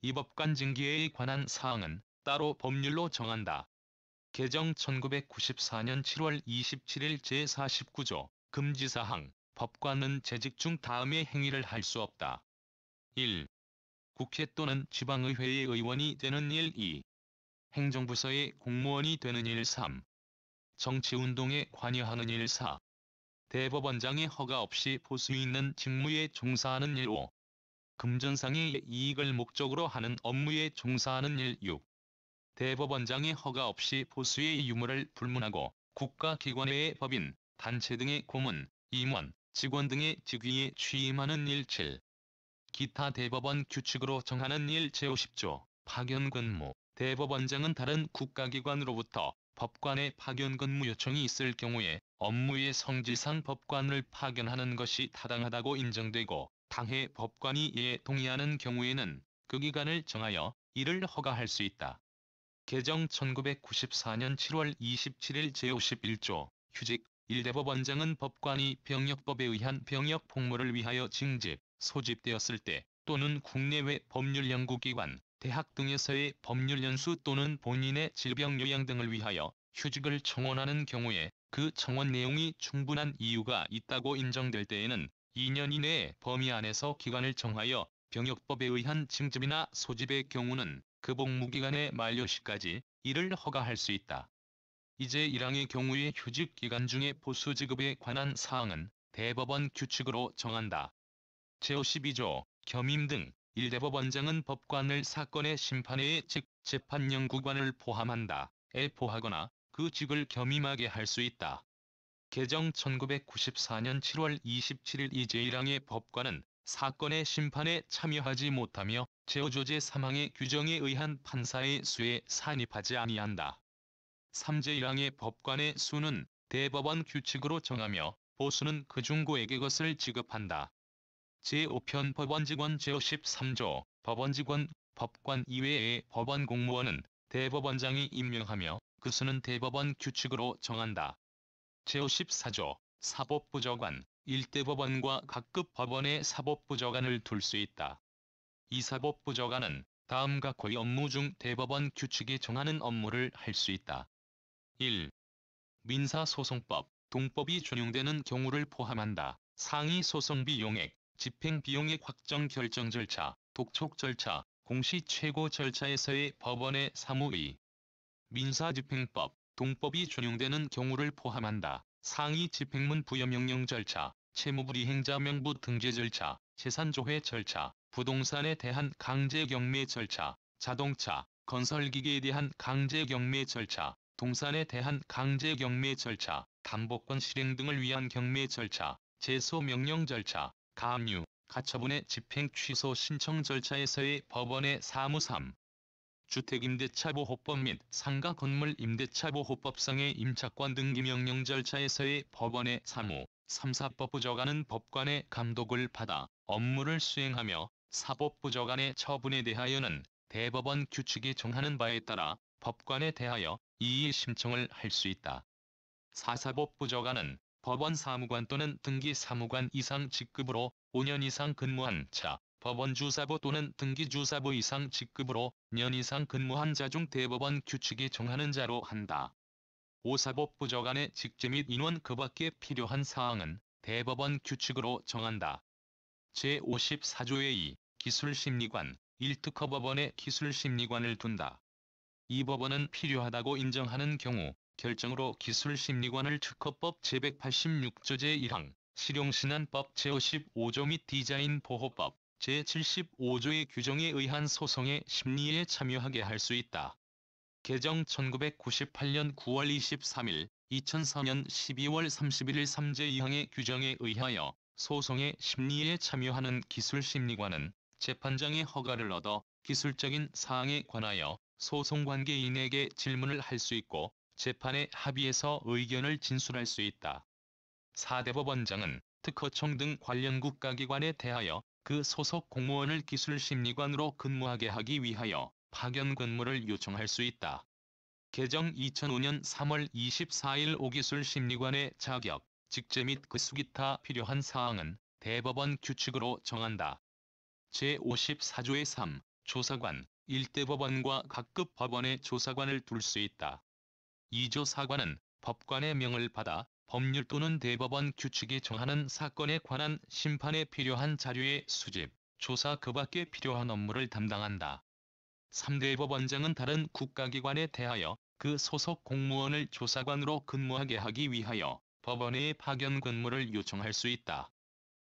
이 법관징계에 관한 사항은 따로 법률로 정한다. 개정 1994년 7월 27일 제49조 금지사항 법관은 재직 중 다음의 행위를 할 수 없다. 1. 국회 또는 지방의회의 의원이 되는 일 2. 행정부서의 공무원이 되는 일 3. 정치운동에 관여하는 일 4. 대법원장의 허가 없이 보수 있는 직무에 종사하는 일 5. 금전상의 이익을 목적으로 하는 업무에 종사하는 일 6. 대법원장의 허가 없이 보수의 유무를 불문하고 국가기관 외의 법인, 단체 등의 고문, 임원, 직원 등의 직위에 취임하는 일 7. 기타 대법원 규칙으로 정하는 일 제50조 파견 근무 대법원장은 다른 국가기관으로부터 법관의 파견 근무 요청이 있을 경우에 업무의 성질상 법관을 파견하는 것이 타당하다고 인정되고 당해 법관이 이에 동의하는 경우에는 그 기간을 정하여 이를 허가할 수 있다. 개정 1994년 7월 27일 제51조 휴직 1대법원장은 법관이 병역법에 의한 병역 폭무를 위하여 징집, 소집되었을 때 또는 국내외 법률 연구기관, 대학 등에서의 법률 연수 또는 본인의 질병 요양 등을 위하여 휴직을 청원하는 경우에 그 청원 내용이 충분한 이유가 있다고 인정될 때에는 2년 이내에 범위 안에서 기간을 정하여 병역법에 의한 징집이나 소집의 경우는 그 복무기간의 만료 시까지 이를 허가할 수 있다. 이제 1항의 경우의 휴직 기간 중에 보수 지급에 관한 사항은 대법원 규칙으로 정한다. 제52조 겸임 등 1대법원장은 법관을 사건의 심판에 즉 재판연구관을 포함한다. 에 포하거나 그 직을 겸임하게 할 수 있다. 개정 1994년 7월 27일 이 제1항의 법관은 사건의 심판에 참여하지 못하며 제어조제 3항의 규정에 의한 판사의 수에 산입하지 아니한다. 3제 1항의 법관의 수는 대법원 규칙으로 정하며 보수는 그 중고에게 것을 지급한다. 제5편 법원직원 제5 3조 법원직원 법관 이외의 법원 공무원은 대법원장이 임명하며 그 수는 대법원 규칙으로 정한다. 제5 4조 사법부저관 일대 법원과 각급 법원의 사법부 저관을 둘 수 있다. 이 사법부 저관은 다음 각호의 업무 중 대법원 규칙이 정하는 업무를 할 수 있다. 1. 민사소송법, 동법이 준용되는 경우를 포함한다. 상위 소송비 용액, 집행 비용액 확정 결정 절차, 독촉 절차, 공시 최고 절차에서의 법원의 사무의. 민사집행법, 동법이 준용되는 경우를 포함한다. 상위 집행문 부여명령 절차, 채무불이행자 명부 등재 절차, 재산조회 절차, 부동산에 대한 강제 경매 절차, 자동차, 건설기계에 대한 강제 경매 절차, 동산에 대한 강제 경매 절차, 담보권 실행 등을 위한 경매 절차, 제소 명령 절차, 가압류, 가처분의 집행 취소 신청 절차에서의 법원의 사무 삼 주택임대차보호법 및 상가건물임대차보호법상의 임차권 등기 명령 절차에서의 법원의 사무 3사법부저 간은 법관의 감독을 받아 업무를 수행하며 사법부저 간의 처분에 대하여는 대법원 규칙이 정하는 바에 따라 법관에 대하여 이의 심청을 할 수 있다. 사사법부처 간은 법원 사무관 또는 등기 사무관 이상 직급으로 5년 이상 근무한 자, 법원 주사부 또는 등기 주사부 이상 직급으로 년 이상 근무한 자 중 대법원 규칙이 정하는 자로 한다. 오사법부 저안의 직제 및 인원 그밖에 필요한 사항은 대법원 규칙으로 정한다. 제54조의 2 기술심리관 1특허 법원에 기술심리관을 둔다. 이 법원은 필요하다고 인정하는 경우 결정으로 기술심리관을 특허법 제186조 제1항, 실용신안법 제55조 및 디자인보호법 제75조의 규정에 의한 소송의 심리에 참여하게 할 수 있다. 개정 1998년 9월 23일 2004년 12월 31일 3제 2항의 규정에 의하여 소송의 심리에 참여하는 기술심리관은 재판장의 허가를 얻어 기술적인 사항에 관하여 소송 관계인에게 질문을 할 수 있고 재판에 합의해서 의견을 진술할 수 있다. 사대법원장은 특허청 등 관련 국가기관에 대하여 그 소속 공무원을 기술심리관으로 근무하게 하기 위하여 파견 근무를 요청할 수 있다. 개정 2005년 3월 24일 오기술 심리관의 자격, 직제 및 그수 기타 필요한 사항은 대법원 규칙으로 정한다. 제54조의 3, 조사관, 일대법원과 각급 법원의 조사관을 둘 수 있다. 2조 사관은 법관의 명을 받아 법률 또는 대법원 규칙이 정하는 사건에 관한 심판에 필요한 자료의 수집, 조사 그 밖에 필요한 업무를 담당한다. 3대 법원장은 다른 국가기관에 대하여 그 소속 공무원을 조사관으로 근무하게 하기 위하여 법원에 파견 근무를 요청할 수 있다.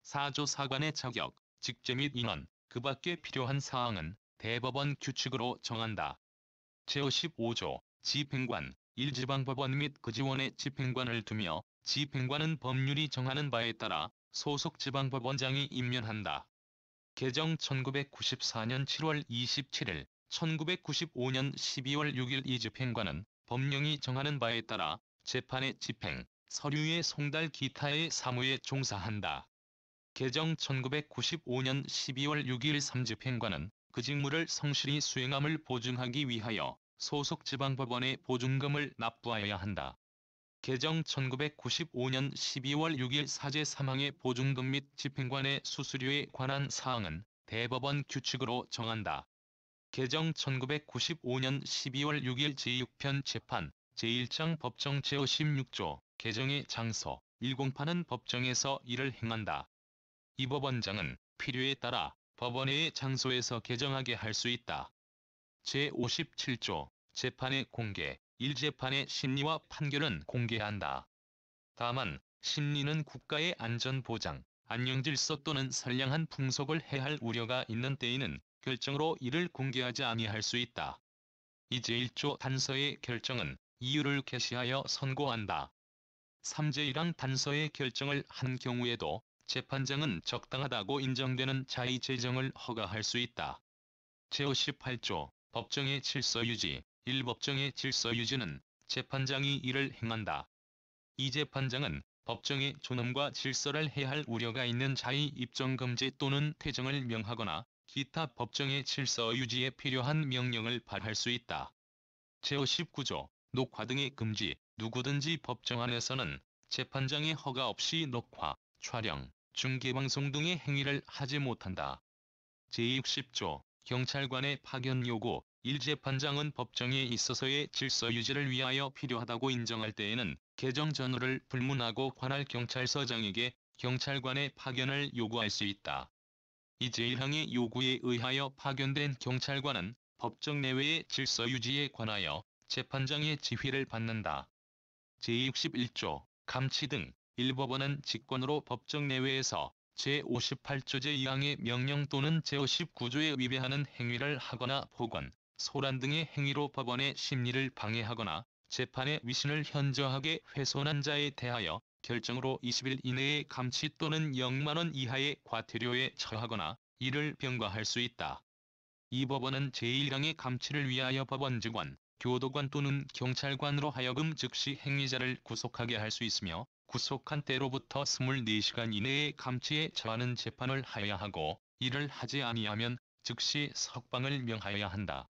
4조 사관의 자격, 직제 및 인원, 그 밖에 필요한 사항은 대법원 규칙으로 정한다. 제5 5조 집행관, 일지방법원 및 그 지원의 집행관을 두며 집행관은 법률이 정하는 바에 따라 소속 지방법원장이 임면한다 개정 1994년 7월 27일 1995년 12월 6일 이 집행관은 법령이 정하는 바에 따라 재판의 집행, 서류의 송달 기타의 사무에 종사한다. 개정 1995년 12월 6일 3집행관은 그 직무를 성실히 수행함을 보증하기 위하여 소속 지방법원에 보증금을 납부하여야 한다. 개정 1995년 12월 6일 사제 사망의 보증금 및 집행관의 수수료에 관한 사항은 대법원 규칙으로 정한다. 개정 1995년 12월 6일 제6편 재판 제1장 법정 제5 6조 개정의 장소 1공판은 법정에서 이를 행한다. 이 법원장은 필요에 따라 법원의 장소에서 개정하게 할 수 있다. 제57조 재판의 공개 1재판의 심리와 판결은 공개한다. 다만 심리는 국가의 안전보장, 안녕질서 또는 선량한 풍속을 해할 우려가 있는 때에는 결정으로 이를 공개하지 아니할 수 있다. 이제1조 단서의 결정은 이유를 개시하여 선고한다. 3제 1항 단서의 결정을 한 경우에도 재판장은 적당하다고 인정되는 자의 재정을 허가할 수 있다. 제58조 법정의 질서 유지 1법정의 질서 유지는 재판장이 이를 행한다. 이 재판장은 법정의 존엄과 질서를 해할 우려가 있는 자의 입정 금지 또는 퇴정을 명하거나 기타 법정의 질서 유지에 필요한 명령을 발할 수 있다. 제59조 녹화 등의 금지 누구든지 법정 안에서는 재판장의 허가 없이 녹화, 촬영, 중계방송 등의 행위를 하지 못한다. 제60조 경찰관의 파견 요구 1재판장은 법정에 있어서의 질서 유지를 위하여 필요하다고 인정할 때에는 개정 전후를 불문하고 관할 경찰서장에게 경찰관의 파견을 요구할 수 있다. 이재일항의 요구에 의하여 파견된 경찰관은 법정 내외의 질서 유지에 관하여 재판장의 지휘를 받는다. 제61조 감치 등 일법원은 직권으로 법정 내외에서 제58조 제2항의 명령 또는 제59조에 위배하는 행위를 하거나 폭언, 소란 등의 행위로 법원의 심리를 방해하거나 재판의 위신을 현저하게 훼손한 자에 대하여 결정으로 20일 이내에 감치 또는 0만원 이하의 과태료에 처하거나 이를 병과할 수 있다. 이 법원은 제1항의 감치를 위하여 법원 직원, 교도관 또는 경찰관으로 하여금 즉시 행위자를 구속하게 할 수 있으며 구속한 때로부터 24시간 이내에 감치에 처하는 재판을 하여야 하고 이를 하지 아니하면 즉시 석방을 명하여야 한다.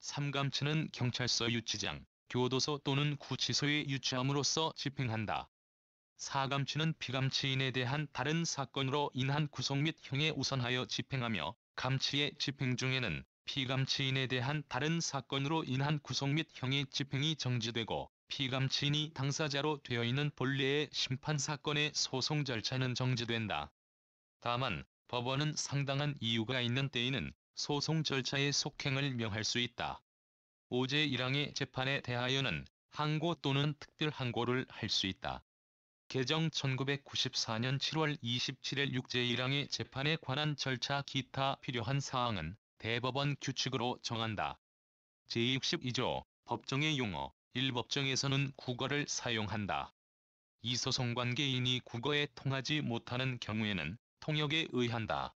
3감치는 경찰서 유치장, 교도소 또는 구치소에 유치함으로써 집행한다. 사감치는 피감치인에 대한 다른 사건으로 인한 구속 및 형에 우선하여 집행하며 감치의 집행 중에는 피감치인에 대한 다른 사건으로 인한 구속 및 형의 집행이 정지되고 피감치인이 당사자로 되어 있는 본래의 심판 사건의 소송 절차는 정지된다. 다만 법원은 상당한 이유가 있는 때에는 소송 절차의 속행을 명할 수 있다. 오제 1항의 재판에 대하여는 항고 또는 특별항고를 할 수 있다. 개정 1994년 7월 27일 6제1항의 재판에 관한 절차 기타 필요한 사항은 대법원 규칙으로 정한다. 제62조 법정의 용어 1법정에서는 국어를 사용한다. 이 소송 관계인이 국어에 통하지 못하는 경우에는 통역에 의한다.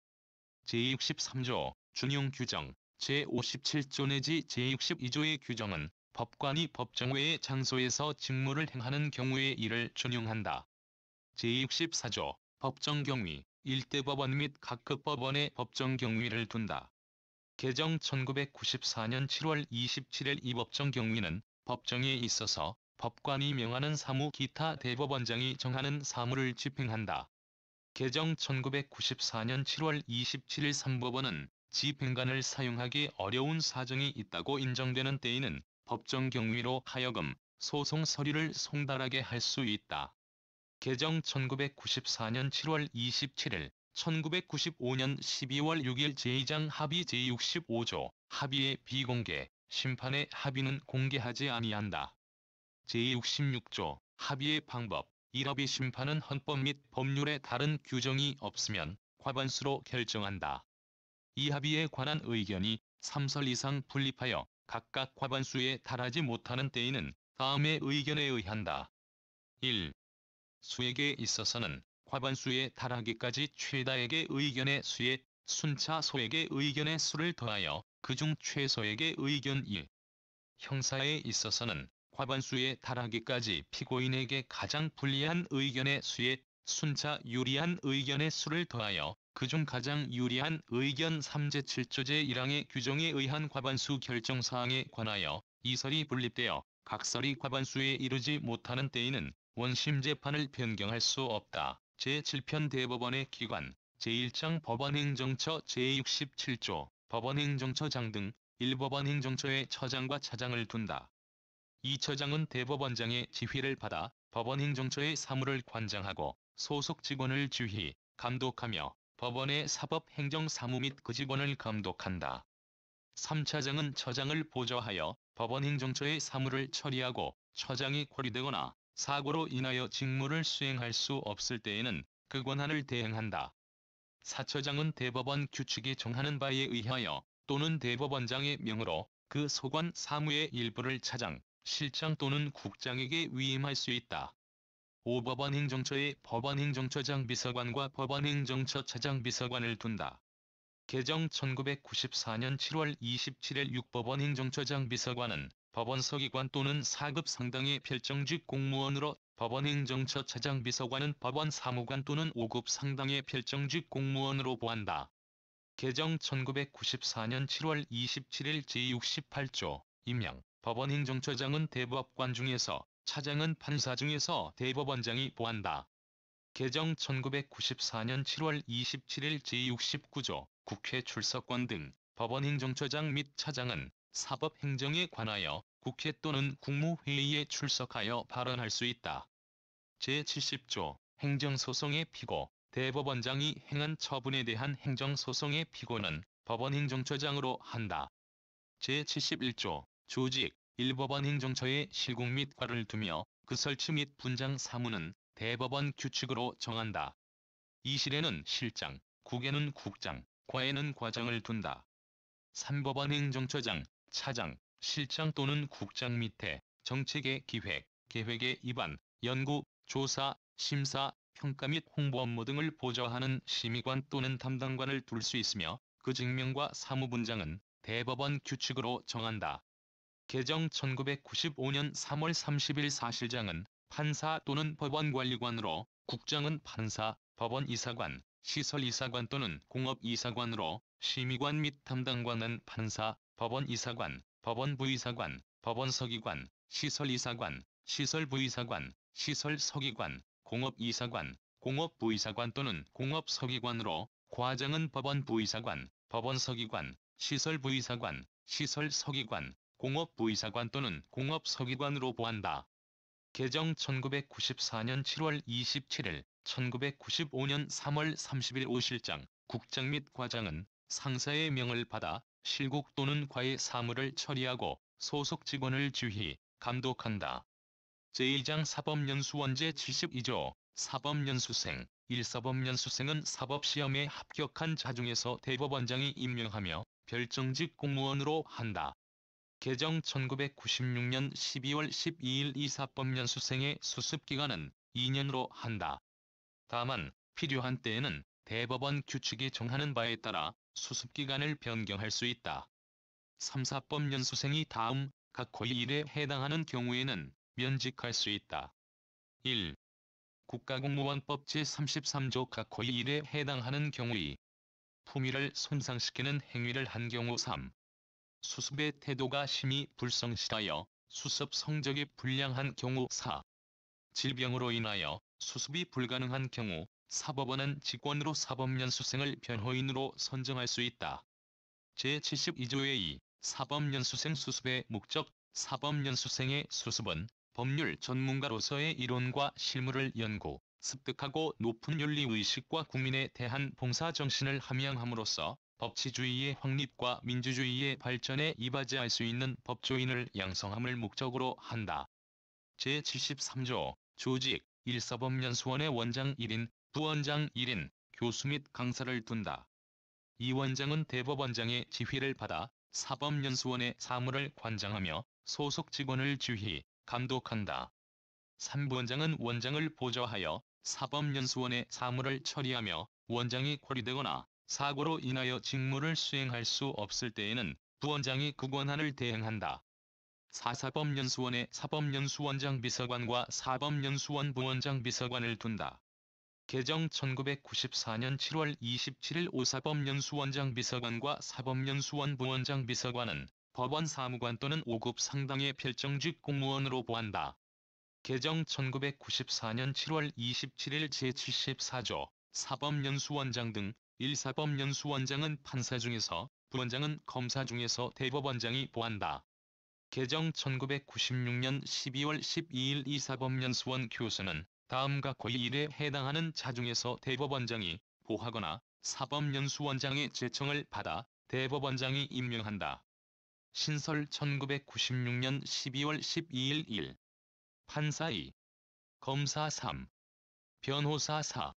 제63조 준용 규정 제57조 내지 제62조의 규정은 법관이 법정 외의 장소에서 직무를 행하는 경우에 이를 준용한다. 제64조 법정경위 일대법원 및 각급 법원의 법정경위를 둔다. 개정 1994년 7월 27일 이 법정경위는 법정에 있어서 법관이 명하는 사무 기타 대법원장이 정하는 사무를 집행한다. 개정 1994년 7월 27일 3법원은 집행관을 사용하기 어려운 사정이 있다고 인정되는 때에는 법정 경위로 하여금 소송 서류를 송달하게 할 수 있다. 개정 1994년 7월 27일 1995년 12월 6일 제2장 합의 제65조 합의의 비공개, 심판의 합의는 공개하지 아니한다. 제66조 합의의 방법, 일합의 심판은 헌법 및 법률에 다른 규정이 없으면 과반수로 결정한다. 이 합의에 관한 의견이 3설 이상 분립하여 각각 과반수에 달하지 못하는 때에는 다음의 의견에 의한다. 1. 수액에 있어서는 과반수에 달하기까지 최다액의 의견의 수에 순차 소액의 의견의 수를 더하여 그중 최소액의 의견 1. 형사에 있어서는 과반수에 달하기까지 피고인에게 가장 불리한 의견의 수에 순차 유리한 의견의 수를 더하여 그중 가장 유리한 의견 3제 7조제 1항의 규정에 의한 과반수 결정 사항에 관하여 이설이 분립되어 각설이 과반수에 이르지 못하는 때에는 원심 재판을 변경할 수 없다. 제7편 대법원의 기관, 제1장 법원행정처 제67조, 법원행정처장 등 1법원행정처의 처장과 차장을 둔다. 이 처장은 대법원장의 지휘를 받아 법원행정처의 사무를 관장하고 소속 직원을 지휘, 감독하며 법원의 사법행정사무 및 그 직원을 감독한다. 3차장은 처장을 보좌하여 법원행정처의 사무를 처리하고 처장이 고리되거나 사고로 인하여 직무를 수행할 수 없을 때에는 그 권한을 대행한다. 4처장은 대법원 규칙이 정하는 바에 의하여 또는 대법원장의 명으로 그 소관 사무의 일부를 차장, 실장 또는 국장에게 위임할 수 있다. 5법원행정처의 법원행정처장 비서관과 법원행정처 차장 비서관을 둔다. 개정 1994년 7월 27일 6법원 행정처장 비서관은 법원 서기관 또는 4급 상당의 별정직 공무원으로 법원 행정처 차장 비서관은 법원 사무관 또는 5급 상당의 별정직 공무원으로 보한다. 개정 1994년 7월 27일 제68조 임명 법원 행정처장은 대법관 중에서 차장은 판사 중에서 대법원장이 보한다. 개정 1994년 7월 27일 제69조 국회 출석권 등 법원행정처장 및 차장은 사법행정에 관하여 국회 또는 국무회의에 출석하여 발언할 수 있다. 제70조 행정소송의 피고 대법원장이 행한 처분에 대한 행정소송의 피고는 법원행정처장으로 한다. 제71조 조직, 일법원 행정처에 실공및 과를 두며 그 설치 및 분장 사무는 대법원 규칙으로 정한다. 이 실에는 실장, 국에는 국장, 과에는 과장을 둔다. 3법원 행정처장, 차장, 실장 또는 국장 밑에 정책의 기획, 계획의 입안, 연구, 조사, 심사, 평가 및 홍보 업무 등을 보좌하는 심의관 또는 담당관을 둘 수 있으며 그증명과 사무분장은 대법원 규칙으로 정한다. 개정 1995년 3월 30일 사실장은 판사 또는 법원관리관으로 국장은 판사, 법원이사관, 시설이사관 또는 공업이사관으로 심의관 및 담당관은 판사, 법원이사관, 법원부이사관, 법원서기관, 시설이사관, 시설부이사관, 시설서기관, 공업이사관, 공업부이사관 또는 공업서기관으로 과장은 법원부이사관, 법원서기관, 시설부이사관, 시설서기관, 공업부의사관 또는 공업서기관으로 보한다. 개정 1994년 7월 27일, 1995년 3월 30일 오실장, 국장 및 과장은 상사의 명을 받아 실국 또는 과의 사무를 처리하고 소속 직원을 지휘, 감독한다. 제1장 사법연수원제 72조 사법연수생 1사법연수생은 사법시험에 합격한 자 중에서 대법원장이 임명하며 별정직 공무원으로 한다. 개정 1996년 12월 12일 이사법연 수생의 수습기간은 2년으로 한다. 다만 필요한 때에는 대법원 규칙이 정하는 바에 따라 수습기간을 변경할 수 있다. 3사법 연수생이 다음 각호의일에 해당하는 경우에는 면직할 수 있다. 1. 국가공무원법 제33조 각호의일에 해당하는 경우 2. 품위를 손상시키는 행위를 한 경우 3. 수습의 태도가 심히 불성실하여 수습 성적이 불량한 경우 4. 질병으로 인하여 수습이 불가능한 경우 사법원은 직권으로 사법연 수생을 변호인으로 선정할 수 있다. 제72조의 2. 사법연수생 수습의 목적 사법연수생의 수습은 법률 전문가로서의 이론과 실무를 연구, 습득하고 높은 윤리의식과 국민에 대한 봉사정신을 함양함으로써 법치주의의 확립과 민주주의의 발전에 이바지할 수 있는 법조인을 양성함을 목적으로 한다. 제73조 조직 1사법연수원의 원장 1인, 부원장 1인, 교수 및 강사를 둔다. 이 원장은 대법원장의 지휘를 받아 사법연수원의 사무를 관장하며 소속 직원을 지휘, 감독한다. 3부원장은 원장을 보좌하여 사법연수원의 사무를 처리하며 원장이 고리되거나 사고로 인하여 직무를 수행할 수 없을 때에는 부원장이 그 권한을 대행한다. 사사법연수원의 사법연수원장 비서관과 사법연수원 부원장 비서관을 둔다. 개정 1994년 7월 27일 오사법연수원장 비서관과 사법연수원 부원장 비서관은 법원 사무관 또는 5급 상당의 별정직 공무원으로 보한다. 개정 1994년 7월 27일 제74조 사법연수원장 등 1사법연수원장은 판사 중에서 부원장은 검사 중에서 대법원장이 보한다. 개정 1996년 12월 12일 이사법연수원 교수는 다음과 거의 일에 해당하는 자중에서 대법원장이 보하거나 사법연수원장의 제청을 받아 대법원장이 임명한다. 신설 1996년 12월 12일 1. 판사 2. 검사 3. 변호사 4.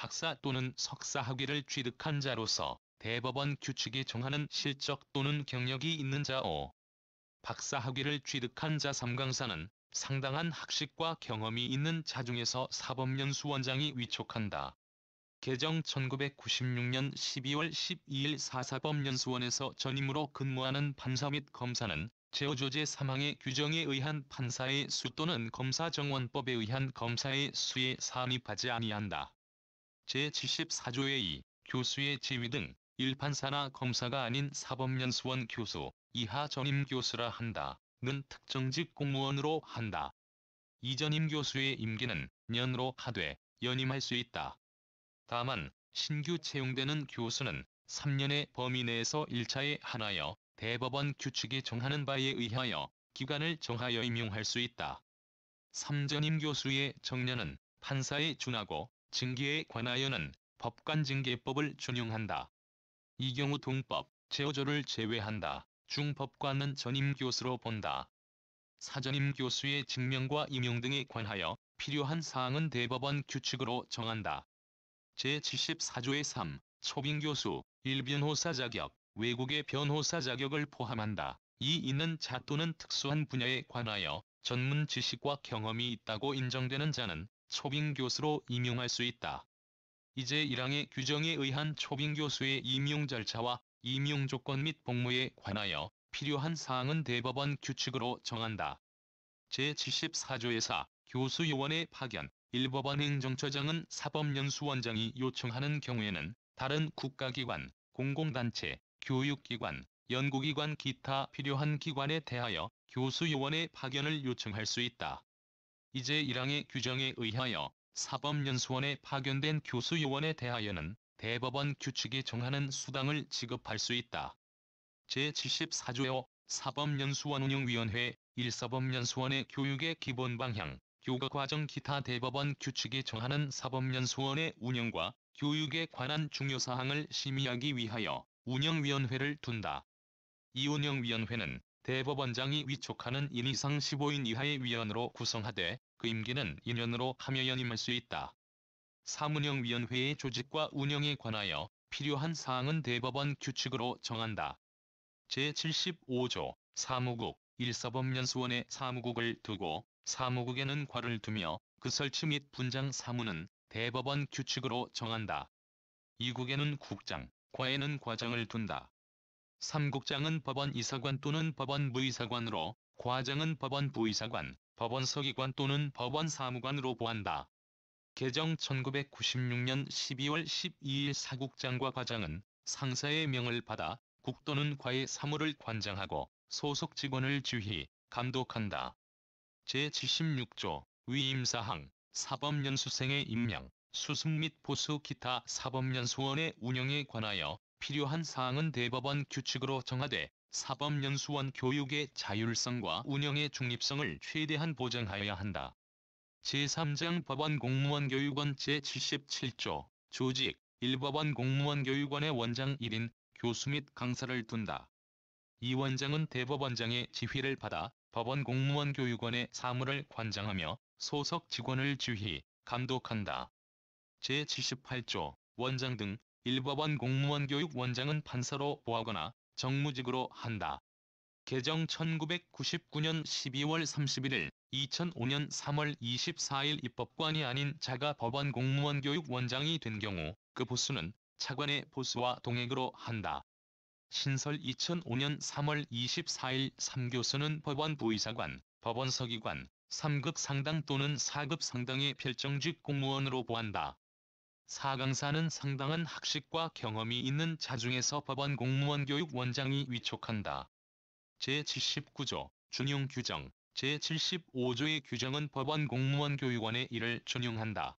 학사 또는 석사 학위를 취득한 자로서 대법원 규칙이 정하는 실적 또는 경력이 있는 자 5. 박사 학위를 취득한 자 3강사는 상당한 학식과 경험이 있는 자 중에서 사법연수원장이 위촉한다. 개정 1996년 12월 12일 사사법연수원에서 전임으로 근무하는 판사 및 검사는 제어조제 3항의 규정에 의한 판사의 수 또는 검사정원법에 의한 검사의 수에 산입하지 아니한다. 제74조의 2, 교수의 지위 등일판사나 검사가 아닌 사법연수원 교수, 이하 전임 교수라 한다. 는 특정직 공무원으로 한다. 이전임 교수의 임기는 년으로 하되 연임할 수 있다. 다만 신규 채용되는 교수는 3년의 범위 내에서 1차에 한하여 대법원 규칙이 정하는 바에 의하여 기간을 정하여 임용할 수 있다. 3전임 교수의 정년은 판사에 준하고 증기에 관하여는 법관징계법을 준용한다. 이 경우 동법, 제어조를 제외한다. 중법관은 전임 교수로 본다. 사전임 교수의 증명과 임용 등에 관하여 필요한 사항은 대법원 규칙으로 정한다. 제74조의 3. 초빙교수, 일변호사 자격, 외국의 변호사 자격을 포함한다. 이 있는 자 또는 특수한 분야에 관하여 전문 지식과 경험이 있다고 인정되는 자는 초빙 교수로 임용할 수 있다. 이제 1항의 규정에 의한 초빙 교수의 임용 절차와 임용 조건 및 복무에 관하여 필요한 사항은 대법원 규칙으로 정한다. 제74조의 4. 교수 요원의 파견 1법원 행정처장은 사법연수원장이 요청하는 경우에는 다른 국가기관, 공공단체, 교육기관, 연구기관 기타 필요한 기관에 대하여 교수 요원의 파견을 요청할 수 있다. 이제 1항의 규정에 의하여 사법연수원에 파견된 교수 요원에 대하여는 대법원 규칙이 정하는 수당을 지급할 수 있다. 제74조요 사법연수원 운영위원회 1사법연수원의 교육의 기본 방향 교과과정 기타 대법원 규칙이 정하는 사법연수원의 운영과 교육에 관한 중요사항을 심의하기 위하여 운영위원회를 둔다. 이 운영위원회는 대법원장이 위촉하는 인 이상 15인 이하의 위원으로 구성하되 그 임기는 2년으로 하며 연임할 수 있다. 사문형 위원회의 조직과 운영에 관하여 필요한 사항은 대법원 규칙으로 정한다. 제75조 사무국 일사법연수원의 사무국을 두고 사무국에는 과를 두며 그 설치 및 분장 사무는 대법원 규칙으로 정한다. 이국에는 국장, 과에는 과장을 둔다. 삼국장은 법원 이사관 또는 법원 부이사관으로 과장은 법원 부이사관, 법원 서기관 또는 법원 사무관으로 보한다. 개정 1996년 12월 12일 사국장과 과장은 상사의 명을 받아 국 또는 과의 사무를 관장하고 소속 직원을 지휘, 감독한다. 제76조 위임사항 사법연수생의 임명, 수습 및 보수 기타 사법연수원의 운영에 관하여 필요한 사항은 대법원 규칙으로 정하되 사법연수원 교육의 자율성과 운영의 중립성을 최대한 보장하여야 한다. 제3장 법원 공무원 교육원 제77조 조직 1법원 공무원 교육원의 원장 1인 교수 및 강사를 둔다. 이 원장은 대법원장의 지휘를 받아 법원 공무원 교육원의 사무를 관장하며 소속 직원을 지휘, 감독한다. 제78조 원장 등 일법원 공무원 교육 원장은 판사로 보하거나 정무직으로 한다. 개정 1999년 12월 31일 2005년 3월 24일 입법관이 아닌 자가 법원 공무원 교육 원장이 된 경우 그 보수는 차관의 보수와 동액으로 한다. 신설 2005년 3월 24일 3교수는 법원 부의사관, 법원 서기관, 3급 상당 또는 4급 상당의 별정직 공무원으로 보한다. 사강사는 상당한 학식과 경험이 있는 자중에서 법원 공무원 교육 원장이 위촉한다. 제79조 준용 규정 제75조의 규정은 법원 공무원 교육원의 일을 준용한다.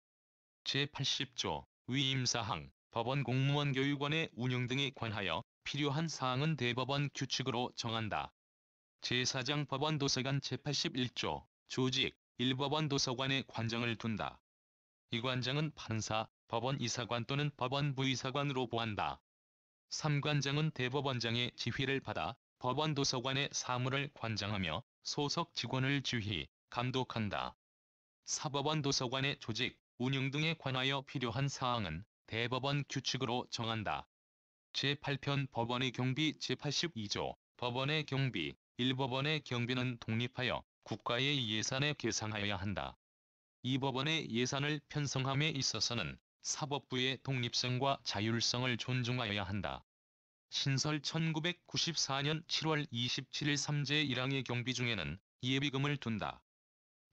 제80조 위임사항 법원 공무원 교육원의 운영 등에 관하여 필요한 사항은 대법원 규칙으로 정한다. 제4장 법원 도서관 제81조 조직 일법원도서관의 관장을 둔다. 이 관장은 판사, 법원 이사관 또는 법원 부이사관으로 보한다. 3관장은 대법원장의 지휘를 받아 법원 도서관의 사무를 관장하며 소속 직원을 지휘, 감독한다. 사법원 도서관의 조직, 운영 등에 관하여 필요한 사항은 대법원 규칙으로 정한다. 제8편 법원의 경비 제82조 법원의 경비 1법원의 경비는 독립하여 국가의 예산에 계상하여야 한다. 이 법원의 예산을 편성함에 있어서는 사법부의 독립성과 자율성을 존중하여야 한다. 신설 1994년 7월 27일 3제 1항의 경비 중에는 예비금을 둔다.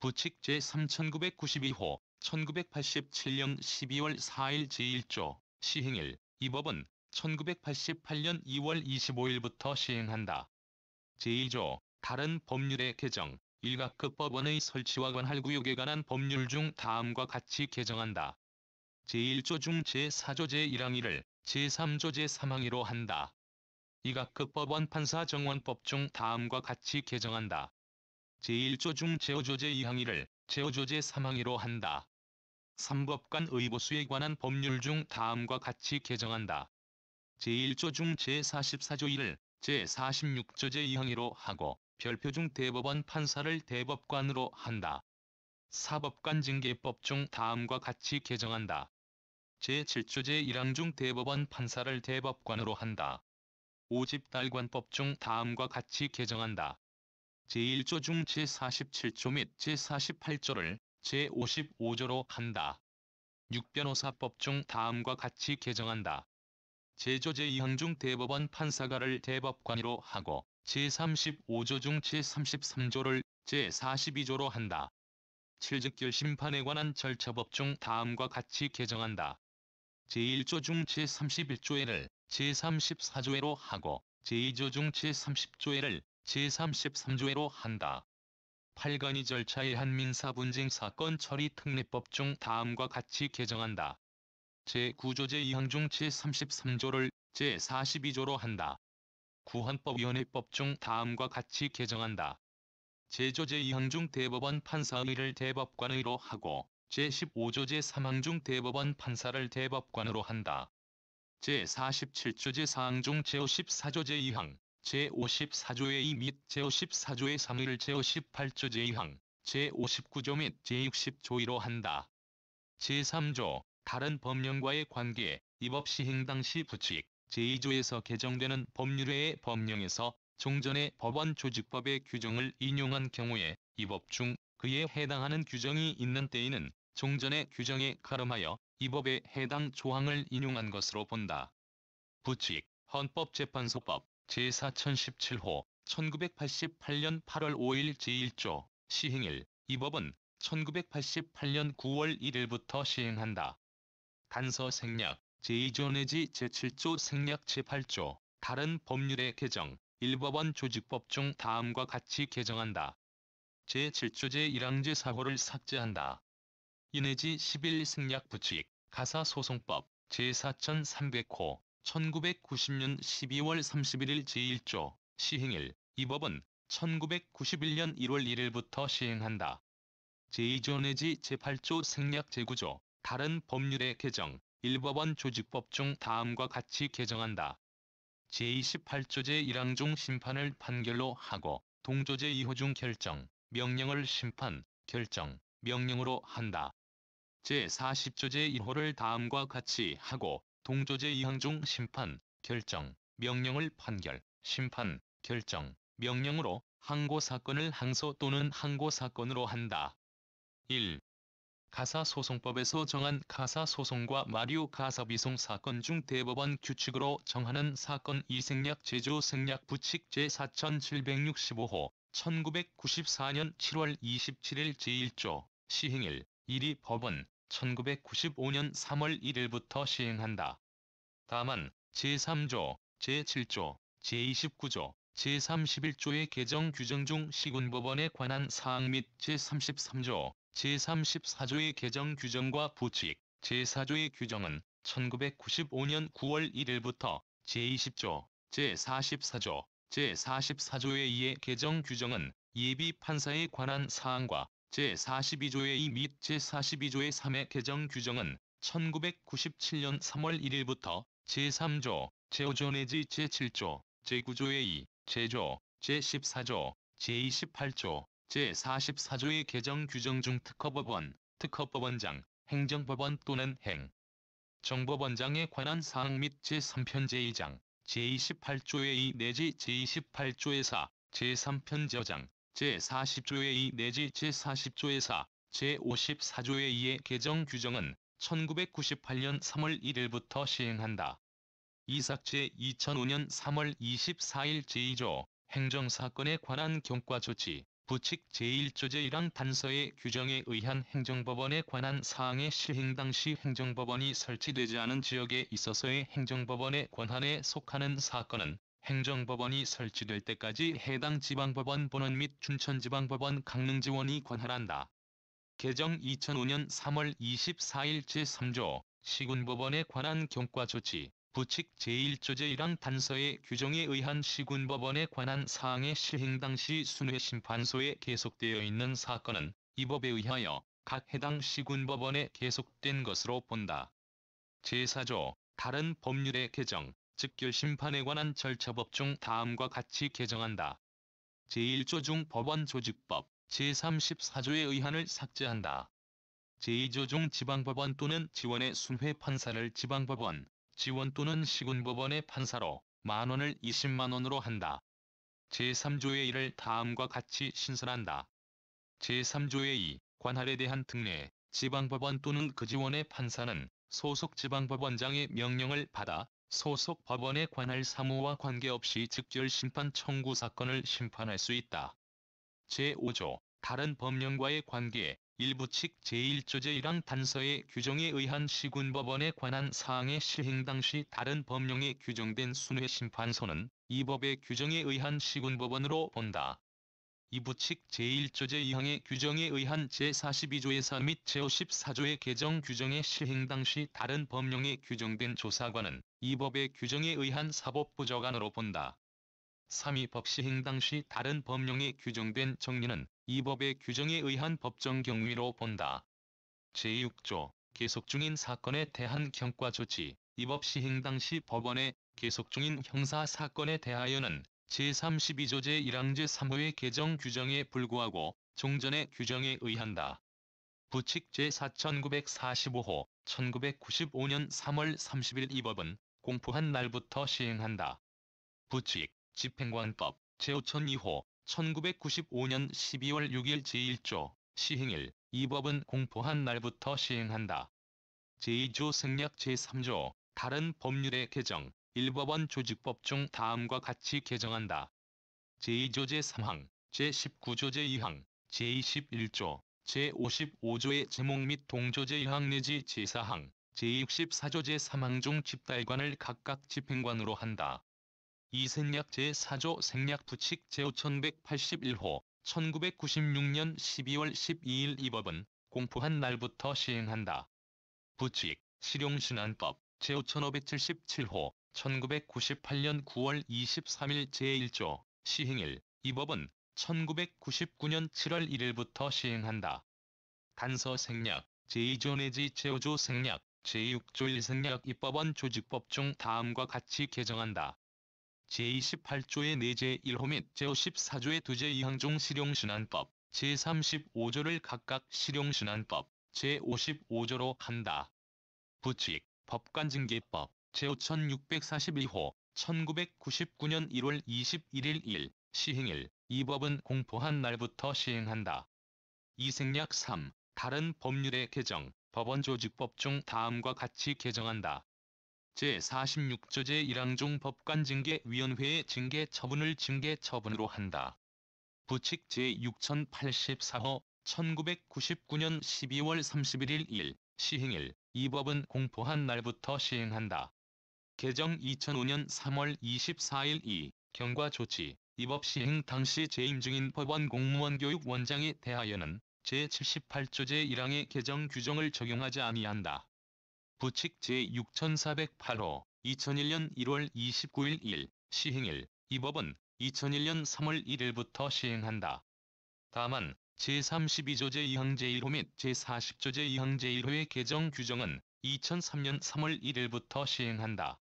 부칙 제3992호 1987년 12월 4일 제1조 시행일 이 법은 1988년 2월 25일부터 시행한다. 제1조 다른 법률의 개정 일각급 법원의 설치와 관할구역에 관한 법률 중 다음과 같이 개정한다. 제1조 중 제4조 제1항의를 제3조 제3항의로 한다. 이각급 법원 판사 정원법 중 다음과 같이 개정한다. 제1조 중 제5조 제2항의를 제5조 제3항의로 한다. 3법 관 의보수에 관한 법률 중 다음과 같이 개정한다. 제1조 중 제44조 1을 제46조 제2항의로 하고 별표 중 대법원 판사를 대법관으로 한다. 사법관 징계법 중 다음과 같이 개정한다. 제7조제 1항중 대법원 판사를 대법관으로 한다. 5집 달관법 중 다음과 같이 개정한다. 제1조 중 제47조 및 제48조를 제55조로 한다. 6변호사법 중 다음과 같이 개정한다. 제조 제2항 중 대법원 판사가를 대법관으로 하고 제35조 중 제33조를 제42조로 한다. 7즉 결심판에 관한 절차법 중 다음과 같이 개정한다. 제1조 중 제31조회를 제34조회로 하고 제2조 중 제30조회를 제33조회로 한다. 8건이 절차의 한 민사 분쟁 사건 처리 특례법 중 다음과 같이 개정한다. 제9조 제2항 중 제33조를 제42조로 한다. 구헌법위원회법 중 다음과 같이 개정한다. 제조 제2항 중 대법원 판사의를 대법관의로 하고 제15조 제3항 중 대법원 판사를 대법관으로 한다. 제47조 제4항 중 제54조 제2항, 제54조의 2 및 제54조의 3를 제58조 제2항, 제59조 및 제60조 1로 한다. 제3조, 다른 법령과의 관계, 입법 시행 당시 부칙, 제2조에서 개정되는 법률의 법령에서 종전의 법원 조직법의 규정을 인용한 경우에 입법 중 그에 해당하는 규정이 있는 때에는 종전의 규정에 가름하여 이 법에 해당 조항을 인용한 것으로 본다. 부칙 헌법재판소법 제4017호 1988년 8월 5일 제1조 시행일 이 법은 1988년 9월 1일부터 시행한다. 단서 생략 제2조 내지 제7조 생략 제8조 다른 법률의 개정 일법원 조직법 중 다음과 같이 개정한다. 제7조 제1항 제4호를 삭제한다. 이내지 1 1일 승약 부칙, 가사소송법 제4300호 1990년 12월 31일 제1조 시행일 이 법은 1991년 1월 1일부터 시행한다. 제2조 내지 제8조 생략 제9조 다른 법률의 개정 일법원 조직법 중 다음과 같이 개정한다. 제28조 제1항 중 심판을 판결로 하고 동조 제2호 중 결정, 명령을 심판, 결정, 명령으로 한다. 제40조제 1호를 다음과 같이 하고 동조제 2항 중 심판, 결정, 명령을 판결, 심판, 결정, 명령으로 항고사건을 항소 또는 항고사건으로 한다. 1. 가사소송법에서 정한 가사소송과 마류 가사비송 사건 중 대법원 규칙으로 정하는 사건 이생략 제조 생략 부칙 제4765호 1994년 7월 27일 제1조 시행일 이리 법은 1995년 3월 1일부터 시행한다. 다만 제3조, 제7조, 제29조, 제31조의 개정 규정 중 시군법원에 관한 사항 및 제33조, 제34조의 개정 규정과 부칙, 제4조의 규정은 1995년 9월 1일부터 제20조, 제44조, 제44조에 의해 개정 규정은 예비 판사에 관한 사항과 제42조의 2 및 제42조의 3의 개정 규정은 1997년 3월 1일부터 제3조, 제5조 내지 제7조, 제9조의 2, 제조, 제14조, 제28조, 제44조의 개정 규정 중 특허법원, 특허법원장, 행정법원 또는 행, 정법원장에 관한 사항 및 제3편 제2장, 제28조의 2 내지 제28조의 4, 제3편 저장, 제40조의 2 내지 제40조의 4, 제54조의 2의 개정 규정은 1998년 3월 1일부터 시행한다. 이삭 제2005년 3월 24일 제2조 행정사건에 관한 경과조치 부칙 제1조 제1항 단서의 규정에 의한 행정법원에 관한 사항의 실행 당시 행정법원이 설치되지 않은 지역에 있어서의 행정법원의 권한에 속하는 사건은 행정법원이 설치될 때까지 해당 지방법원 본원 및 춘천지방법원 강릉지원이 관할한다. 개정 2005년 3월 24일 제3조 시군법원에 관한 경과조치 부칙 제1조 제1항 단서의 규정에 의한 시군법원에 관한 사항의 시행 당시 순회심판소에 계속되어 있는 사건은 이 법에 의하여 각 해당 시군법원에 계속된 것으로 본다. 제4조 다른 법률의 개정 즉결 심판에 관한 절차법 중 다음과 같이 개정한다. 제1조 중 법원 조직법 제34조의 의한을 삭제한다. 제2조 중 지방법원 또는 지원의 순회 판사를 지방법원, 지원 또는 시군법원의 판사로 만원을 20만원으로 한다. 제3조의 1을 다음과 같이 신설한다. 제3조의 2 관할에 대한 특례 지방법원 또는 그 지원의 판사는 소속 지방법원장의 명령을 받아 소속 법원에 관할 사무와 관계없이 즉절 심판 청구 사건을 심판할 수 있다. 제5조 다른 법령과의 관계 일부 측 제1조제 1항 단서의 규정에 의한 시군 법원에 관한 사항의 시행 당시 다른 법령에 규정된 순회 심판소는 이 법의 규정에 의한 시군 법원으로 본다. 이부칙 제1조제 2항의 규정에 의한 제42조의 4및 제54조의 개정 규정의 시행 당시 다른 법령에 규정된 조사관은 이 법의 규정에 의한 사법부저안으로 본다. 3위 법 시행 당시 다른 법령에 규정된 정리는 이 법의 규정에 의한 법정 경위로 본다. 제6조 계속 중인 사건에 대한 경과 조치 이법 시행 당시 법원에 계속 중인 형사 사건에 대하여는 제32조 제1항제 3호의 개정 규정에 불구하고 종전의 규정에 의한다. 부칙 제4945호 1995년 3월 30일 이 법은 공포한 날부터 시행한다. 부칙, 집행관법, 제5002호, 1995년 12월 6일 제1조, 시행일, 이 법은 공포한 날부터 시행한다. 제2조 생략 제3조, 다른 법률의 개정, 일법원 조직법 중 다음과 같이 개정한다. 제2조 제3항, 제19조 제2항, 제21조, 제55조의 제목 및 동조 제1항 내지 제4항, 제64조 제3항중 집달관을 각각 집행관으로 한다. 이생략 제4조 생략부칙 제5181호 1996년 12월 12일 이 법은 공포한 날부터 시행한다. 부칙 실용신안법 제5577호 1998년 9월 23일 제1조 시행일 이 법은 1999년 7월 1일부터 시행한다. 단서 생략 제2조 내지 제5조 생략 제6조 1승약 입법원 조직법 중 다음과 같이 개정한다. 제28조의 내제 1호 및 제54조의 두제 2항 중실용신안법 제35조를 각각 실용신안법 제55조로 한다. 부칙, 법관징계법, 제5641호, 1999년 1월 21일 1, 시행일, 이 법은 공포한 날부터 시행한다. 이생략 3. 다른 법률의 개정 법원조직법 중 다음과 같이 개정한다. 제46조 제1항종 법관징계위원회의 징계 처분을 징계 처분으로 한다. 부칙 제6084호 1999년 12월 31일 1. 시행일 이 법은 공포한 날부터 시행한다. 개정 2005년 3월 24일 2. 경과 조치 이 법 시행 당시 재임 중인 법원 공무원 교육 원장에 대하여는 제78조 제1항의 개정 규정을 적용하지 아니한다. 부칙 제6408호 2001년 1월 29일 1 시행일 이 법은 2001년 3월 1일부터 시행한다. 다만 제32조 제2항 제1호 및 제40조 제2항 제1호의 개정 규정은 2003년 3월 1일부터 시행한다.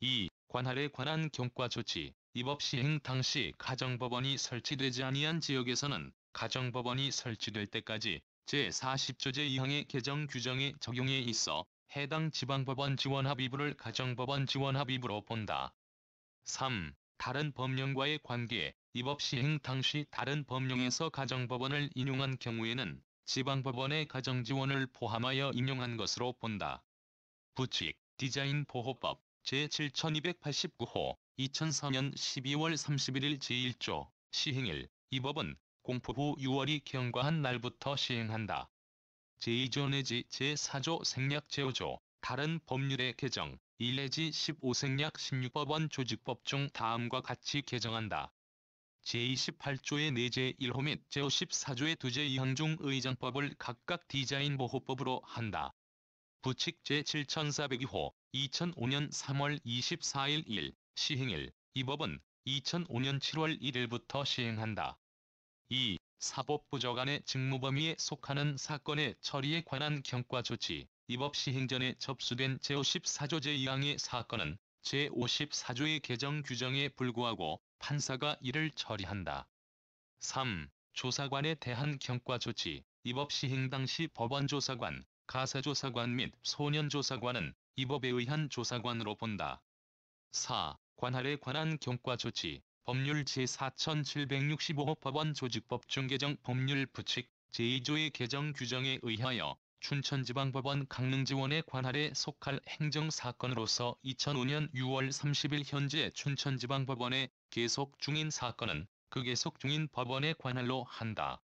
2. 관할에 관한 경과 조치 이 법 시행 당시 가정법원이 설치되지 아니한 지역에서는 가정법원이 설치될 때까지 제40조제 2항의 개정 규정의 적용에 있어 해당 지방법원 지원합의부를 가정법원 지원합의부로 본다. 3. 다른 법령과의 관계 입법 시행 당시 다른 법령에서 가정법원을 인용한 경우에는 지방법원의 가정지원을 포함하여 인용한 것으로 본다. 부칙, 디자인 보호법, 제7289호, 2004년 12월 31일 제1조, 시행일, 이 법은 공포 후 6월이 경과한 날부터 시행한다. 제2조 내지 제4조 생략 제5조 다른 법률의 개정 1 내지 15 생략 16법원 조직법 중 다음과 같이 개정한다. 제28조의 내제 1호 및 제54조의 두제 2항 중 의정법을 각각 디자인 보호법으로 한다. 부칙 제7402호 2005년 3월 24일 1 시행일 이 법은 2005년 7월 1일부터 시행한다. 2. 사법부저 간의 직무범위에 속하는 사건의 처리에 관한 경과조치 입법시 행전에 접수된 제54조 제2항의 사건은 제54조의 개정 규정에 불구하고 판사가 이를 처리한다. 3. 조사관에 대한 경과조치 입법 시행 당시 법원조사관, 가사조사관 및 소년조사관은 입법에 의한 조사관으로 본다. 4. 관할에 관한 경과조치 법률 제4765호 법원 조직법 중개정 법률 부칙 제2조의 개정 규정에 의하여 춘천지방법원 강릉지원의 관할에 속할 행정사건으로서 2005년 6월 30일 현재 춘천지방법원에 계속 중인 사건은 그 계속 중인 법원에 관할로 한다.